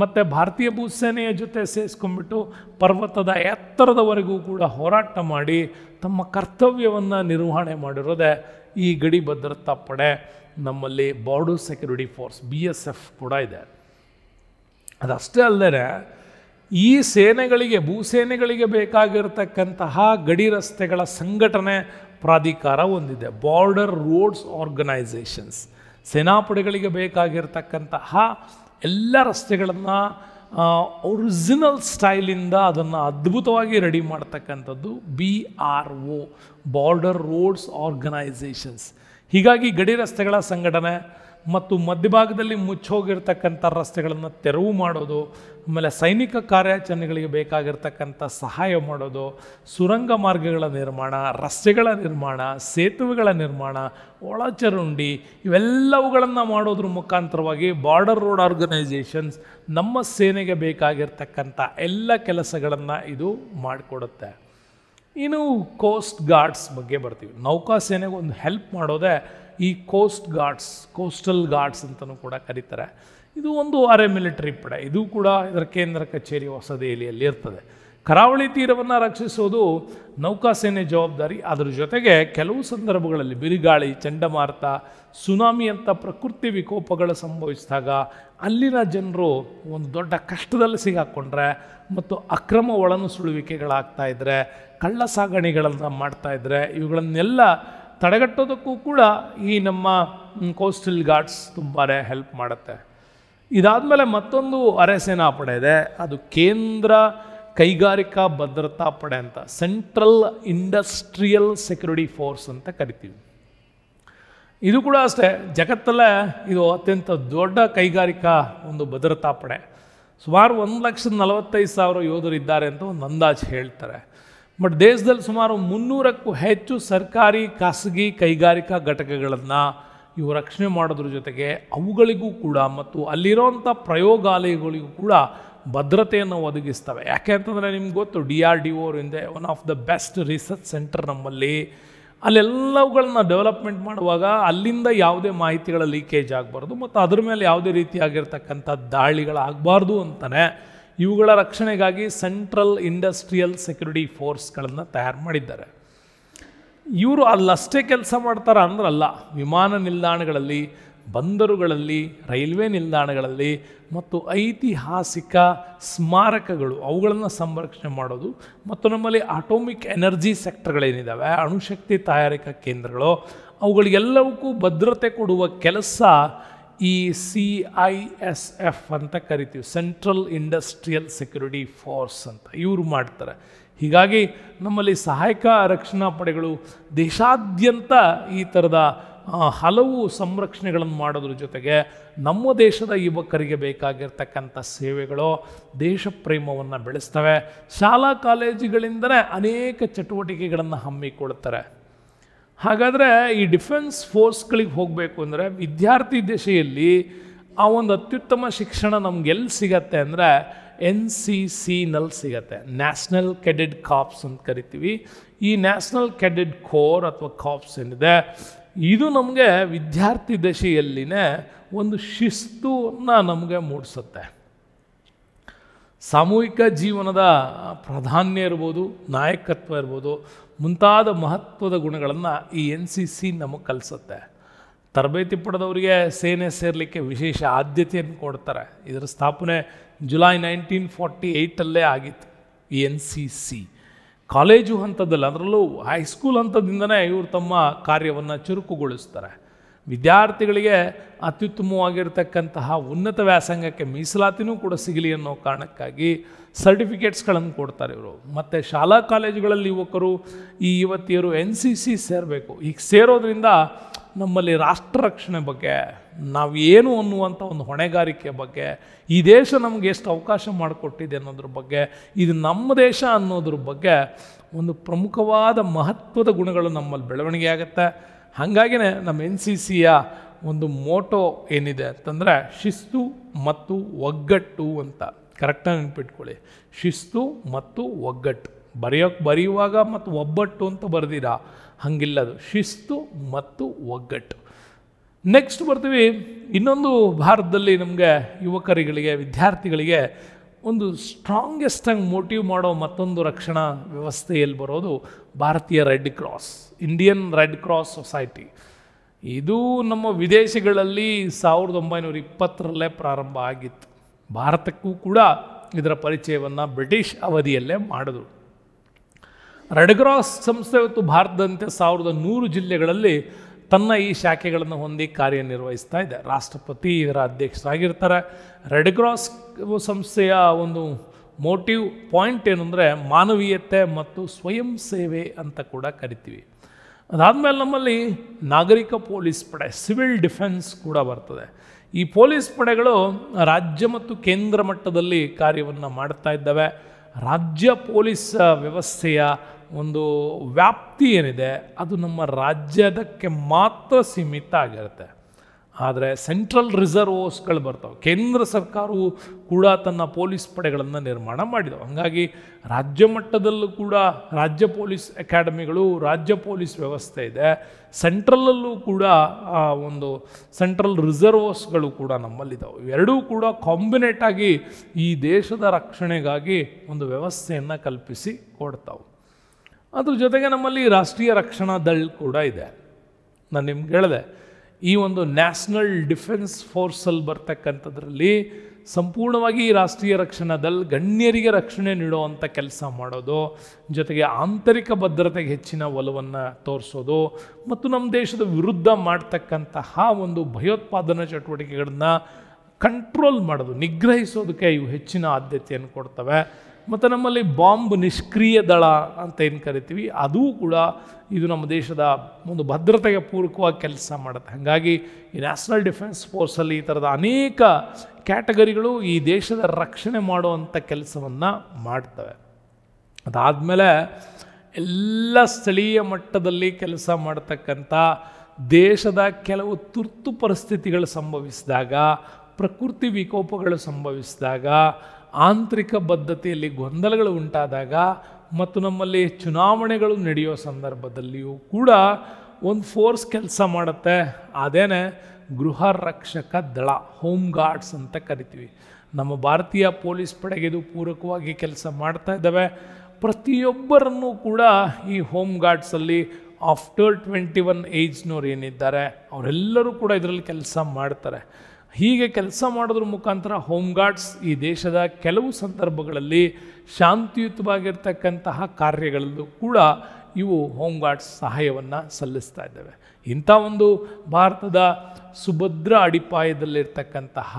ಮತ್ತು ಭಾರತೀಯ ಭೂಸೇನೆಯ ಜೊತೆ ಸೇರಿಸ್ಕೊಂಡ್ಬಿಟ್ಟು ಪರ್ವತದ ಎತ್ತರದವರೆಗೂ ಕೂಡ ಹೋರಾಟ ಮಾಡಿ ತಮ್ಮ ಕರ್ತವ್ಯವನ್ನು ನಿರ್ವಹಣೆ ಮಾಡಿರೋದೇ ಈ ಗಡಿ ಭದ್ರತಾ ಪಡೆ ನಮ್ಮಲ್ಲಿ border security force B S F ಕೂಡ ಇದೆ ಅದಷ್ಟೇ ಅಲ್ಲದೆ ಈ ಸೇನೆಗಳಿಗೆ ಭೂಸೇನೆಗಳಿಗೆ ಬೇಕಾಗಿರತಕ್ಕಂತಹ ಗಡಿ ರಸ್ತೆಗಳ ಸಂಘಟನೆ ಪ್ರಾಧಿಕಾರ ಹೊಂದಿದೆ ಬಾರ್ಡರ್ ರೋಡ್ಸ್ ಆರ್ಗನೈಸೇಷನ್ಸ್ ಸೇನಾಪಡೆಗಳಿಗೆ ಬೇಕಾಗಿರ್ತಕ್ಕಂತಹ ಎಲ್ಲ ರಸ್ತೆಗಳನ್ನು ಒರಿಜಿನಲ್ ಸ್ಟೈಲಿಂದ ಅದನ್ನು ಅದ್ಭುತವಾಗಿ ರೆಡಿ ಮಾಡ್ತಕ್ಕಂಥದ್ದು B R O border roads organisations ಹೀಗಾಗಿ ಗಡಿ ರಸ್ತೆಗಳ ಸಂಘಟನೆ ಮತ್ತು ಮಧ್ಯಭಾಗದಲ್ಲಿ ಮುಚ್ಚೋಗಿರ್ತಕ್ಕಂಥ ರಸ್ತೆಗಳನ್ನು ತೆರವು ಮಾಡೋದು ಆಮೇಲೆ ಸೈನಿಕ ಕಾರ್ಯಾಚರಣೆಗಳಿಗೆ ಬೇಕಾಗಿರ್ತಕ್ಕಂಥ ಸಹಾಯ ಮಾಡೋದು ಸುರಂಗ ಮಾರ್ಗಗಳ ನಿರ್ಮಾಣ ರಸ್ತೆಗಳ ನಿರ್ಮಾಣ ಸೇತುವೆಗಳ ನಿರ್ಮಾಣ ಒಳಚರಂಡಿ ಇವೆಲ್ಲವುಗಳನ್ನು ಮಾಡೋದ್ರ ಮುಖಾಂತರವಾಗಿ ಬಾರ್ಡರ್ ರೋಡ್ ಆರ್ಗನೈಸೇಷನ್ಸ್ ನಮ್ಮ ಸೇನೆಗೆ ಬೇಕಾಗಿರ್ತಕ್ಕಂಥ ಎಲ್ಲ ಕೆಲಸಗಳನ್ನು ಇದು ಮಾಡಿಕೊಡುತ್ತೆ ಇನ್ನು ಕೋಸ್ಟ್ ಗಾರ್ಡ್ಸ್ ಬಗ್ಗೆ ಬರ್ತೀವಿ ನೌಕಾ ಸೇನೆಗೆ ಒಂದು ಹೆಲ್ಪ್ ಮಾಡೋದೇ ಈ ಕೋಸ್ಟ್ ಗಾರ್ಡ್ಸ್ ಕೋಸ್ಟಲ್ ಗಾರ್ಡ್ಸ್ ಅಂತಲೂ ಕೂಡ ಕರೀತಾರೆ ಇದು ಒಂದು ಅರೆ ಮಿಲಿಟರಿ ಪಡೆ ಇದು ಕೂಡ ಇದರ ಕೇಂದ್ರ ಕಚೇರಿ ಹೊಸದೆಹಲಿಯಲ್ಲಿ ಇರ್ತದೆ ಕರಾವಳಿ ತೀರವನ್ನು ರಕ್ಷಿಸೋದು ನೌಕಾಸೇನೆ ಜವಾಬ್ದಾರಿ ಅದರ ಜೊತೆಗೆ ಕೆಲವು ಸಂದರ್ಭಗಳಲ್ಲಿ ಬಿರುಗಾಳಿ ಚಂಡಮಾರುತ ಸುನಾಮಿಯಂಥ ಪ್ರಕೃತಿ ವಿಕೋಪಗಳು ಸಂಭವಿಸಿದಾಗ ಅಲ್ಲಿನ ಜನರು ಒಂದು ದೊಡ್ಡ ಕಷ್ಟದಲ್ಲಿ ಸಿಗಾಕೊಂಡ್ರೆ ಮತ್ತು ಅಕ್ರಮ ಒಳನುಸುಳುವಿಕೆಗಳಾಗ್ತಾ ಇದ್ದರೆ ಕಳ್ಳ ಸಾಗಣೆಗಳನ್ನು ಮಾಡ್ತಾ ಇದ್ದರೆ ಇವುಗಳನ್ನೆಲ್ಲ ತಡೆಗಟ್ಟೋದಕ್ಕೂ ಕೂಡ ಈ ನಮ್ಮ ಕೋಸ್ಟಲ್ ಗಾರ್ಡ್ಸ್ ತುಂಬಾ ಹೆಲ್ಪ್ ಮಾಡುತ್ತೆ ಇದಾದಮೇಲೆ ಮತ್ತೊಂದು ಅರೆಸೇನಾ ಪಡೆ ಇದೆ ಅದು ಕೇಂದ್ರ ಕೈಗಾರಿಕಾ ಭದ್ರತಾ ಪಡೆ ಅಂತ ಸೆಂಟ್ರಲ್ ಇಂಡಸ್ಟ್ರಿಯಲ್ ಸೆಕ್ಯೂರಿಟಿ ಫೋರ್ಸ್ ಅಂತ ಕರಿತೀವಿ ಇದು ಕೂಡ ಅಷ್ಟೇ ಜಗತ್ತಲ್ಲೇ ಇದು ಅತ್ಯಂತ ದೊಡ್ಡ ಕೈಗಾರಿಕಾ ಒಂದು ಭದ್ರತಾ ಪಡೆ ಸುಮಾರು ಒಂದು ಲಕ್ಷದ ನಲವತ್ತೈದು ಸಾವಿರ ಇದ್ದಾರೆ ಅಂತ ಒಂದು ಅಂದಾಜು ಹೇಳ್ತಾರೆ ಬಟ್ ದೇಶದಲ್ಲಿ ಸುಮಾರು ಮುನ್ನೂರಕ್ಕೂ ಹೆಚ್ಚು ಸರ್ಕಾರಿ ಖಾಸಗಿ ಕೈಗಾರಿಕಾ ಘಟಕಗಳನ್ನು ಇವು ರಕ್ಷಣೆ ಮಾಡೋದ್ರ ಜೊತೆಗೆ ಅವುಗಳಿಗೂ ಕೂಡ ಮತ್ತು ಅಲ್ಲಿರೋಂಥ ಪ್ರಯೋಗಾಲಯಗಳಿಗೂ ಕೂಡ ಭದ್ರತೆಯನ್ನು ಒದಗಿಸ್ತವೆ ಯಾಕೆ ಅಂತಂದರೆ ನಿಮ್ಗೆ ಗೊತ್ತು ಡಿ ಆರ್ ಡಿ ಹಿಂದೆ one of the best research centre ನಮ್ಮಲ್ಲಿ ಅಲ್ಲೆಲ್ಲವುಗಳನ್ನ ಡೆವಲಪ್ಮೆಂಟ್ ಮಾಡುವಾಗ ಅಲ್ಲಿಂದ ಯಾವುದೇ ಮಾಹಿತಿಗಳ ಲೀಕೇಜ್ ಆಗಬಾರ್ದು ಮತ್ತು ಅದ್ರ ಮೇಲೆ ಯಾವುದೇ ರೀತಿಯಾಗಿರ್ತಕ್ಕಂಥ ದಾಳಿಗಳಾಗಬಾರ್ದು ಅಂತಲೇ ಇವುಗಳ ರಕ್ಷಣೆಗಾಗಿ ಸೆಂಟ್ರಲ್ ಇಂಡಸ್ಟ್ರಿಯಲ್ ಸೆಕ್ಯೂರಿಟಿ ಫೋರ್ಸ್ಗಳನ್ನು ತಯಾರು ಮಾಡಿದ್ದಾರೆ ಇವರು ಅಲ್ಲಷ್ಟೇ ಕೆಲಸ ಮಾಡ್ತಾರೆ ಅಂದ್ರಲ್ಲ ವಿಮಾನ ನಿಲ್ದಾಣಗಳಲ್ಲಿ ಬಂದರುಗಳಲ್ಲಿ ರೈಲ್ವೆ ನಿಲ್ದಾಣಗಳಲ್ಲಿ ಮತ್ತು ಐತಿಹಾಸಿಕ ಸ್ಮಾರಕಗಳು ಅವುಗಳನ್ನು ಸಂರಕ್ಷಣೆ ಮಾಡೋದು ಮತ್ತು ನಮ್ಮಲ್ಲಿ ಆಟೋಮಿಕ್ ಎನರ್ಜಿ ಸೆಕ್ಟರ್ಗಳೇನಿದ್ದಾವೆ ಅಣುಶಕ್ತಿ ತಯಾರಿಕಾ ಕೇಂದ್ರಗಳು ಅವುಗಳಿಗೆಲ್ಲವಕ್ಕೂ ಭದ್ರತೆ ಕೊಡುವ ಕೆಲಸ ಈ ಸಿ ಐ ಎಸ್ ಎಫ್ ಅಂತ ಕರಿತೀವಿ ಸೆಂಟ್ರಲ್ ಇಂಡಸ್ಟ್ರಿಯಲ್ ಸೆಕ್ಯೂರಿಟಿ ಫೋರ್ಸ್ ಅಂತ ಇವರು ಮಾಡ್ತಾರೆ ಹೀಗಾಗಿ ನಮ್ಮಲ್ಲಿ ಸಹಾಯಕ ರಕ್ಷಣಾ ಪಡೆಗಳು ದೇಶಾದ್ಯಂತ ಈ ಥರದ ಹಲವು ಸಂರಕ್ಷಣೆಗಳನ್ನು ಮಾಡೋದ್ರ ಜೊತೆಗೆ ನಮ್ಮ ದೇಶದ ಯುವಕರಿಗೆ ಬೇಕಾಗಿರ್ತಕ್ಕಂಥ ಸೇವೆಗಳು ದೇಶ ಪ್ರೇಮವನ್ನು ಬೆಳೆಸ್ತವೆ ಶಾಲಾ ಕಾಲೇಜುಗಳಿಂದಲೇ ಅನೇಕ ಚಟುವಟಿಕೆಗಳನ್ನು ಹಮ್ಮಿಕೊಳ್ತಾರೆ ಹಾಗಾದರೆ ಈ ಡಿಫೆನ್ಸ್ ಫೋರ್ಸ್ಗಳಿಗೆ ಹೋಗಬೇಕು ಅಂದರೆ ವಿದ್ಯಾರ್ಥಿ ದಶೆಯಲ್ಲಿ ಆ ಒಂದು ಅತ್ಯುತ್ತಮ ಶಿಕ್ಷಣ ನಮ್ಗೆ ಎಲ್ಲಿ ಸಿಗತ್ತೆ ಅಂದರೆ ಎನ್ ಸಿ ಸಿನಲ್ಲಿ ಸಿಗತ್ತೆ ನ್ಯಾಷನಲ್ ಕೆಡೆಡ್ ಕಾಪ್ಸ್ ಅಂತ ಕರಿತೀವಿ ಈ ನ್ಯಾಷನಲ್ ಕೆಡೆಡ್ ಕೋರ್ ಅಥವಾ ಕಾಪ್ಸ್ ಏನಿದೆ ಇದು ನಮಗೆ ವಿದ್ಯಾರ್ಥಿ ದಶೆಯಲ್ಲಿನೇ ಒಂದು ಶಿಸ್ತುನ ನಮಗೆ ಮೂಡಿಸುತ್ತೆ ಸಾಮೂಹಿಕ ಜೀವನದ ಪ್ರಾಧಾನ್ಯ ಇರ್ಬೋದು ನಾಯಕತ್ವ ಇರ್ಬೋದು ಮುಂತಾದ ಮಹತ್ವದ ಗುಣಗಳನ್ನು ಈ ಎನ್ ಸಿ ಸಿ ನಮಗೆ ಕಲಿಸುತ್ತೆ ತರಬೇತಿ ಪಡೆದವರಿಗೆ ಸೇನೆ ಸೇರಲಿಕ್ಕೆ ವಿಶೇಷ ಆದ್ಯತೆಯನ್ನು ಕೊಡ್ತಾರೆ ಇದರ ಸ್ಥಾಪನೆ ಜುಲೈ ನೈನ್ಟೀನ್ ಫಾರ್ಟಿ ಏಯ್ಟಲ್ಲೇ ಆಗಿತ್ತು ಈ ಎನ್ ಸಿ ಸಿ ಕಾಲೇಜು ಹಂತದಲ್ಲಿ ಅದರಲ್ಲೂ ಹೈಸ್ಕೂಲ್ ಹಂತದಿಂದನೇ ಇವರು ತಮ್ಮ ಕಾರ್ಯವನ್ನು ಚುರುಕುಗೊಳಿಸ್ತಾರೆ ವಿದ್ಯಾರ್ಥಿಗಳಿಗೆ ಅತ್ಯುತ್ತಮವಾಗಿರ್ತಕ್ಕಂತಹ ಉನ್ನತ ವ್ಯಾಸಂಗಕ್ಕೆ ಮೀಸಲಾತಿನೂ ಕೂಡ ಸಿಗಲಿ ಅನ್ನೋ ಕಾರಣಕ್ಕಾಗಿ ಸರ್ಟಿಫಿಕೇಟ್ಸ್ಗಳನ್ನು ಕೊಡ್ತಾರೆ ಇವರು ಮತ್ತು ಶಾಲಾ ಕಾಲೇಜುಗಳಲ್ಲಿ ಯುವಕರು ಈ ಯುವತಿಯರು ಎನ್ ಸಿ ಸಿ ಸೇರಬೇಕು ಈಗ ಸೇರೋದ್ರಿಂದ ನಮ್ಮಲ್ಲಿ ರಾಷ್ಟ್ರ ರಕ್ಷಣೆ ಬಗ್ಗೆ ನಾವು ಏನು ಅನ್ನುವಂಥ ಒಂದು ಹೊಣೆಗಾರಿಕೆ ಬಗ್ಗೆ ಈ ದೇಶ ನಮಗೆ ಎಷ್ಟು ಅವಕಾಶ ಮಾಡಿಕೊಟ್ಟಿದೆ ಅನ್ನೋದ್ರ ಬಗ್ಗೆ ಇದು ನಮ್ಮ ದೇಶ ಅನ್ನೋದ್ರ ಬಗ್ಗೆ ಒಂದು ಪ್ರಮುಖವಾದ ಮಹತ್ವದ ಗುಣಗಳು ನಮ್ಮಲ್ಲಿ ಬೆಳವಣಿಗೆ ಆಗುತ್ತೆ ಹಾಗಾಗಿನೇ ನಮ್ಮ ಎನ್ ಸಿ ಸಿಯ ಒಂದು ಮೋಟೋ ಏನಿದೆ ಅಂತಂದರೆ ಶಿಸ್ತು ಮತ್ತು ಒಗ್ಗಟ್ಟು ಅಂತ ಕರೆಕ್ಟಾಗಿ ನೆನ್ಪಿಟ್ಕೊಳ್ಳಿ ಶಿಸ್ತು ಮತ್ತು ಒಗ್ಗಟ್ಟು ಬರೆಯೋಕ್ಕೆ ಬರೆಯುವಾಗ ಮತ್ತು ಒಬ್ಬಟ್ಟು ಅಂತ ಹಂಗಿಲ್ಲ ಅದು ಶಿಸ್ತು ಮತ್ತು ಒಗ್ಗಟ್ಟು ನೆಕ್ಸ್ಟ್ ಬರ್ತೀವಿ ಇನ್ನೊಂದು ಭಾರತದಲ್ಲಿ ನಮಗೆ ಯುವಕರಿಗಳಿಗೆ ವಿದ್ಯಾರ್ಥಿಗಳಿಗೆ ಒಂದು ಸ್ಟ್ರಾಂಗೆಸ್ಟಾಗಿ ಮೋಟಿವ್ ಮಾಡೋ ಮತ್ತೊಂದು ರಕ್ಷಣಾ ವ್ಯವಸ್ಥೆಯಲ್ಲಿ ಬರೋದು ಭಾರತೀಯ red cross Indian red cross society ಇದು ನಮ್ಮ ವಿದೇಶಗಳಲ್ಲಿ ಸಾವಿರದ ಒಂಬೈನೂರ ಇಪ್ಪತ್ತರಲ್ಲೇ ಪ್ರಾರಂಭ ಆಗಿತ್ತು ಭಾರತಕ್ಕೂ ಕೂಡ ಇದರ ಪರಿಚಯವನ್ನು ಬ್ರಿಟಿಷ್ ಅವಧಿಯಲ್ಲೇ ಮಾಡಿದ್ರು ರೆಡ್ ಕ್ರಾಸ್ ಸಂಸ್ಥೆ ಇವತ್ತು ಭಾರತದಂತೆ ಸಾವಿರದ ನೂರು ಜಿಲ್ಲೆಗಳಲ್ಲಿ ತನ್ನ ಈ ಶಾಖೆಗಳನ್ನು ಹೊಂದಿ ಕಾರ್ಯನಿರ್ವಹಿಸ್ತಾ ಇದೆ ರಾಷ್ಟ್ರಪತಿ ಇವರ ಅಧ್ಯಕ್ಷರಾಗಿರ್ತಾರೆ ರೆಡ್ ಕ್ರಾಸ್ ಸಂಸ್ಥೆಯ ಒಂದು ಮೋಟಿವ್ ಪಾಯಿಂಟ್ ಏನಂದರೆ ಮಾನವೀಯತೆ ಮತ್ತು ಸ್ವಯಂ ಸೇವೆ ಅಂತ ಕೂಡ ಕರಿತೀವಿ ಅದಾದಮೇಲೆ ನಮ್ಮಲ್ಲಿ ನಾಗರಿಕ ಪೊಲೀಸ್ ಪಡೆ ಸಿವಿಲ್ ಡಿಫೆನ್ಸ್ ಕೂಡ ಬರ್ತದೆ ಈ ಪೊಲೀಸ್ ಪಡೆಗಳು ರಾಜ್ಯ ಮತ್ತು ಕೇಂದ್ರ ಮಟ್ಟದಲ್ಲಿ ಕಾರ್ಯವನ್ನು ಮಾಡ್ತಾ ಇದ್ದಾವೆ ರಾಜ್ಯ ಪೊಲೀಸ್ ವ್ಯವಸ್ಥೆಯ ಒಂದು ವ್ಯಾಪ್ತಿ ಏನಿದೆ ಅದು ನಮ್ಮ ರಾಜ್ಯದಕ್ಕೆ ಮಾತ್ರ ಸೀಮಿತ ಆಗಿರುತ್ತೆ ಆದರೆ ಸೆಂಟ್ರಲ್ ರಿಸರ್ವೋಸ್ಗಳು ಬರ್ತವೆ ಕೇಂದ್ರ ಸರ್ಕಾರವು ಕೂಡ ತನ್ನ ಪೊಲೀಸ್ ಪಡೆಗಳನ್ನು ನಿರ್ಮಾಣ ಮಾಡಿದವು ಹಂಗಾಗಿ ರಾಜ್ಯ ಮಟ್ಟದಲ್ಲೂ ಕೂಡ ರಾಜ್ಯ ಪೊಲೀಸ್ ಅಕಾಡೆಮಿಗಳು ರಾಜ್ಯ ಪೊಲೀಸ್ ವ್ಯವಸ್ಥೆ ಇದೆ ಸೆಂಟ್ರಲಲ್ಲೂ ಕೂಡ ಒಂದು ಸೆಂಟ್ರಲ್ ರಿಸರ್ವೋಸ್ಗಳು ಕೂಡ ನಮ್ಮಲ್ಲಿದ್ದಾವೆ ಎರಡೂ ಕೂಡ ಕಾಂಬಿನೇಟ್ ಆಗಿ ಈ ದೇಶದ ರಕ್ಷಣೆಗಾಗಿ ಒಂದು ವ್ಯವಸ್ಥೆಯನ್ನು ಕಲ್ಪಿಸಿ ಕೊಡ್ತಾವೆ ಅದ್ರ ಜೊತೆಗೆ ನಮ್ಮಲ್ಲಿ ರಾಷ್ಟ್ರೀಯ ರಕ್ಷಣಾ ದಳ ಕೂಡ ಇದೆ ನಾನು ನಿಮ್ಗೆ ಹೇಳಿದೆ ಈ ಒಂದು ನ್ಯಾಷನಲ್ ಡಿಫೆನ್ಸ್ ಫೋರ್ಸಲ್ಲಿ ಬರ್ತಕ್ಕಂಥದ್ರಲ್ಲಿ ಸಂಪೂರ್ಣವಾಗಿ ಈ ರಾಷ್ಟ್ರೀಯ ರಕ್ಷಣಾ ದಲ್ ಗಣ್ಯರಿಗೆ ರಕ್ಷಣೆ ನೀಡುವಂಥ ಕೆಲಸ ಮಾಡೋದು ಜೊತೆಗೆ ಆಂತರಿಕ ಭದ್ರತೆಗೆ ಹೆಚ್ಚಿನ ಒಲವನ್ನು ತೋರಿಸೋದು ಮತ್ತು ನಮ್ಮ ದೇಶದ ವಿರುದ್ಧ ಮಾಡ್ತಕ್ಕಂತಹ ಒಂದು ಭಯೋತ್ಪಾದನಾ ಚಟುವಟಿಕೆಗಳನ್ನ ಕಂಟ್ರೋಲ್ ಮಾಡೋದು ನಿಗ್ರಹಿಸೋದಕ್ಕೆ ಇವು ಹೆಚ್ಚಿನ ಆದ್ಯತೆಯನ್ನು ಕೊಡ್ತವೆ ಮತ್ತು ನಮ್ಮಲ್ಲಿ ಬಾಂಬ್ ನಿಷ್ಕ್ರಿಯ ದಳ ಅಂತ ಏನು ಕರಿತೀವಿ ಅದೂ ಕೂಡ ಇದು ನಮ್ಮ ದೇಶದ ಒಂದು ಭದ್ರತೆಗೆ ಪೂರಕವಾಗಿ ಕೆಲಸ ಮಾಡುತ್ತೆ ಹಾಗಾಗಿ ಈ ನ್ಯಾಷನಲ್ ಡಿಫೆನ್ಸ್ ಫೋರ್ಸಲ್ಲಿ ಈ ಥರದ ಅನೇಕ ಕ್ಯಾಟಗರಿಗಳು ಈ ದೇಶದ ರಕ್ಷಣೆ ಮಾಡುವಂಥ ಕೆಲಸವನ್ನು ಮಾಡ್ತವೆ ಅದಾದಮೇಲೆ ಎಲ್ಲ ಸ್ಥಳೀಯ ಮಟ್ಟದಲ್ಲಿ ಕೆಲಸ ಮಾಡತಕ್ಕಂಥ ದೇಶದ ಕೆಲವು ತುರ್ತು ಪರಿಸ್ಥಿತಿಗಳು ಸಂಭವಿಸಿದಾಗ ಪ್ರಕೃತಿ ವಿಕೋಪಗಳು ಸಂಭವಿಸಿದಾಗ ಆಂತರಿಕ ಬದ್ಧತೆಯಲ್ಲಿ ಗೊಂದಲಗಳು ಉಂಟಾದಾಗ ಮತ್ತು ನಮ್ಮಲ್ಲಿ ಚುನಾವಣೆಗಳು ನಡೆಯೋ ಸಂದರ್ಭದಲ್ಲಿಯೂ ಕೂಡ ಒಂದು ಫೋರ್ಸ್ ಕೆಲಸ ಮಾಡುತ್ತೆ ಅದೇನೆ ಗೃಹ ರಕ್ಷಕ ದಳ ಹೋಮ್ ಗಾರ್ಡ್ಸ್ ಅಂತ ಕರಿತೀವಿ ನಮ್ಮ ಭಾರತೀಯ ಪೊಲೀಸ್ ಪಡೆಗೆ ಇದು ಪೂರಕವಾಗಿ ಕೆಲಸ ಮಾಡ್ತಾ ಇದ್ದಾವೆ ಪ್ರತಿಯೊಬ್ಬರನ್ನು ಕೂಡ ಈ ಹೋಮ್ ಗಾರ್ಡ್ಸಲ್ಲಿ ಆಫ್ಟರ್ ಟ್ವೆಂಟಿ ಒನ್ ಏಜ್ನವ್ರು ಏನಿದ್ದಾರೆ ಅವರೆಲ್ಲರೂ ಕೂಡ ಇದರಲ್ಲಿ ಕೆಲಸ ಮಾಡ್ತಾರೆ ಹೀಗೆ ಕೆಲಸ ಮಾಡೋದ್ರ ಮುಖಾಂತರ ಹೋಮ್ ಗಾರ್ಡ್ಸ್ ಈ ದೇಶದ ಕೆಲವು ಸಂದರ್ಭಗಳಲ್ಲಿ ಶಾಂತಿಯುತವಾಗಿರ್ತಕ್ಕಂತಹ ಕಾರ್ಯಗಳಲ್ಲೂ ಕೂಡ ಇವು ಹೋಮ್ ಗಾರ್ಡ್ಸ್ ಸಹಾಯವನ್ನು ಸಲ್ಲಿಸ್ತಾ ಇದ್ದಾವೆ ಇಂಥ ಒಂದು ಭಾರತದ ಸುಭದ್ರ ಅಡಿಪಾಯದಲ್ಲಿರ್ತಕ್ಕಂತಹ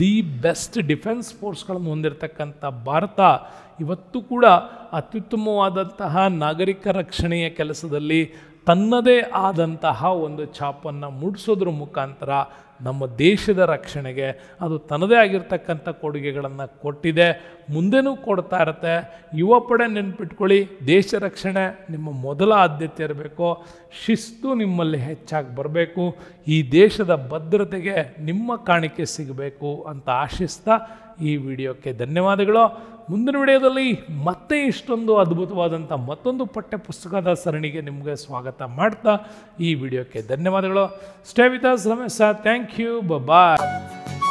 ದಿ ಬೆಸ್ಟ್ ಡಿಫೆನ್ಸ್ ಫೋರ್ಸ್ಗಳನ್ನು ಹೊಂದಿರತಕ್ಕಂಥ ಭಾರತ ಇವತ್ತು ಕೂಡ ಅತ್ಯುತ್ತಮವಾದಂತಹ ನಾಗರಿಕ ರಕ್ಷಣೆಯ ಕೆಲಸದಲ್ಲಿ ತನ್ನದೇ ಆದಂತಹ ಒಂದು ಛಾಪನ್ನು ಮೂಡಿಸೋದ್ರ ಮುಖಾಂತರ ನಮ್ಮ ದೇಶದ ರಕ್ಷಣೆಗೆ ಅದು ತನ್ನದೇ ಆಗಿರ್ತಕ್ಕಂಥ ಕೊಡುಗೆಗಳನ್ನು ಕೊಟ್ಟಿದೆ ಮುಂದೆನೂ ಕೊಡ್ತಾ ಇರತ್ತೆ ಯುವ ಪಡೆ ನೆನ್ಪಿಟ್ಕೊಳ್ಳಿ ದೇಶ ರಕ್ಷಣೆ ನಿಮ್ಮ ಮೊದಲ ಆದ್ಯತೆ ಇರಬೇಕು ಶಿಸ್ತು ನಿಮ್ಮಲ್ಲಿ ಹೆಚ್ಚಾಗಿ ಬರಬೇಕು ಈ ದೇಶದ ಭದ್ರತೆಗೆ ನಿಮ್ಮ ಕಾಣಿಕೆ ಸಿಗಬೇಕು ಅಂತ ಆಶಿಸ್ತಾ ಈ ವಿಡಿಯೋಕ್ಕೆ ಧನ್ಯವಾದಗಳು ಮುಂದಿನ ವಿಡಿಯೋದಲ್ಲಿ ಮತ್ತೆ ಇಷ್ಟೊಂದು ಅದ್ಭುತವಾದಂಥ ಮತ್ತೊಂದು ಪಠ್ಯ ಪುಸ್ತಕದ ಸರಣಿಗೆ ನಿಮಗೆ ಸ್ವಾಗತ ಮಾಡ್ತಾ ಈ ವಿಡಿಯೋಕ್ಕೆ ಧನ್ಯವಾದಗಳು stay with us Ramesh sir thank you bye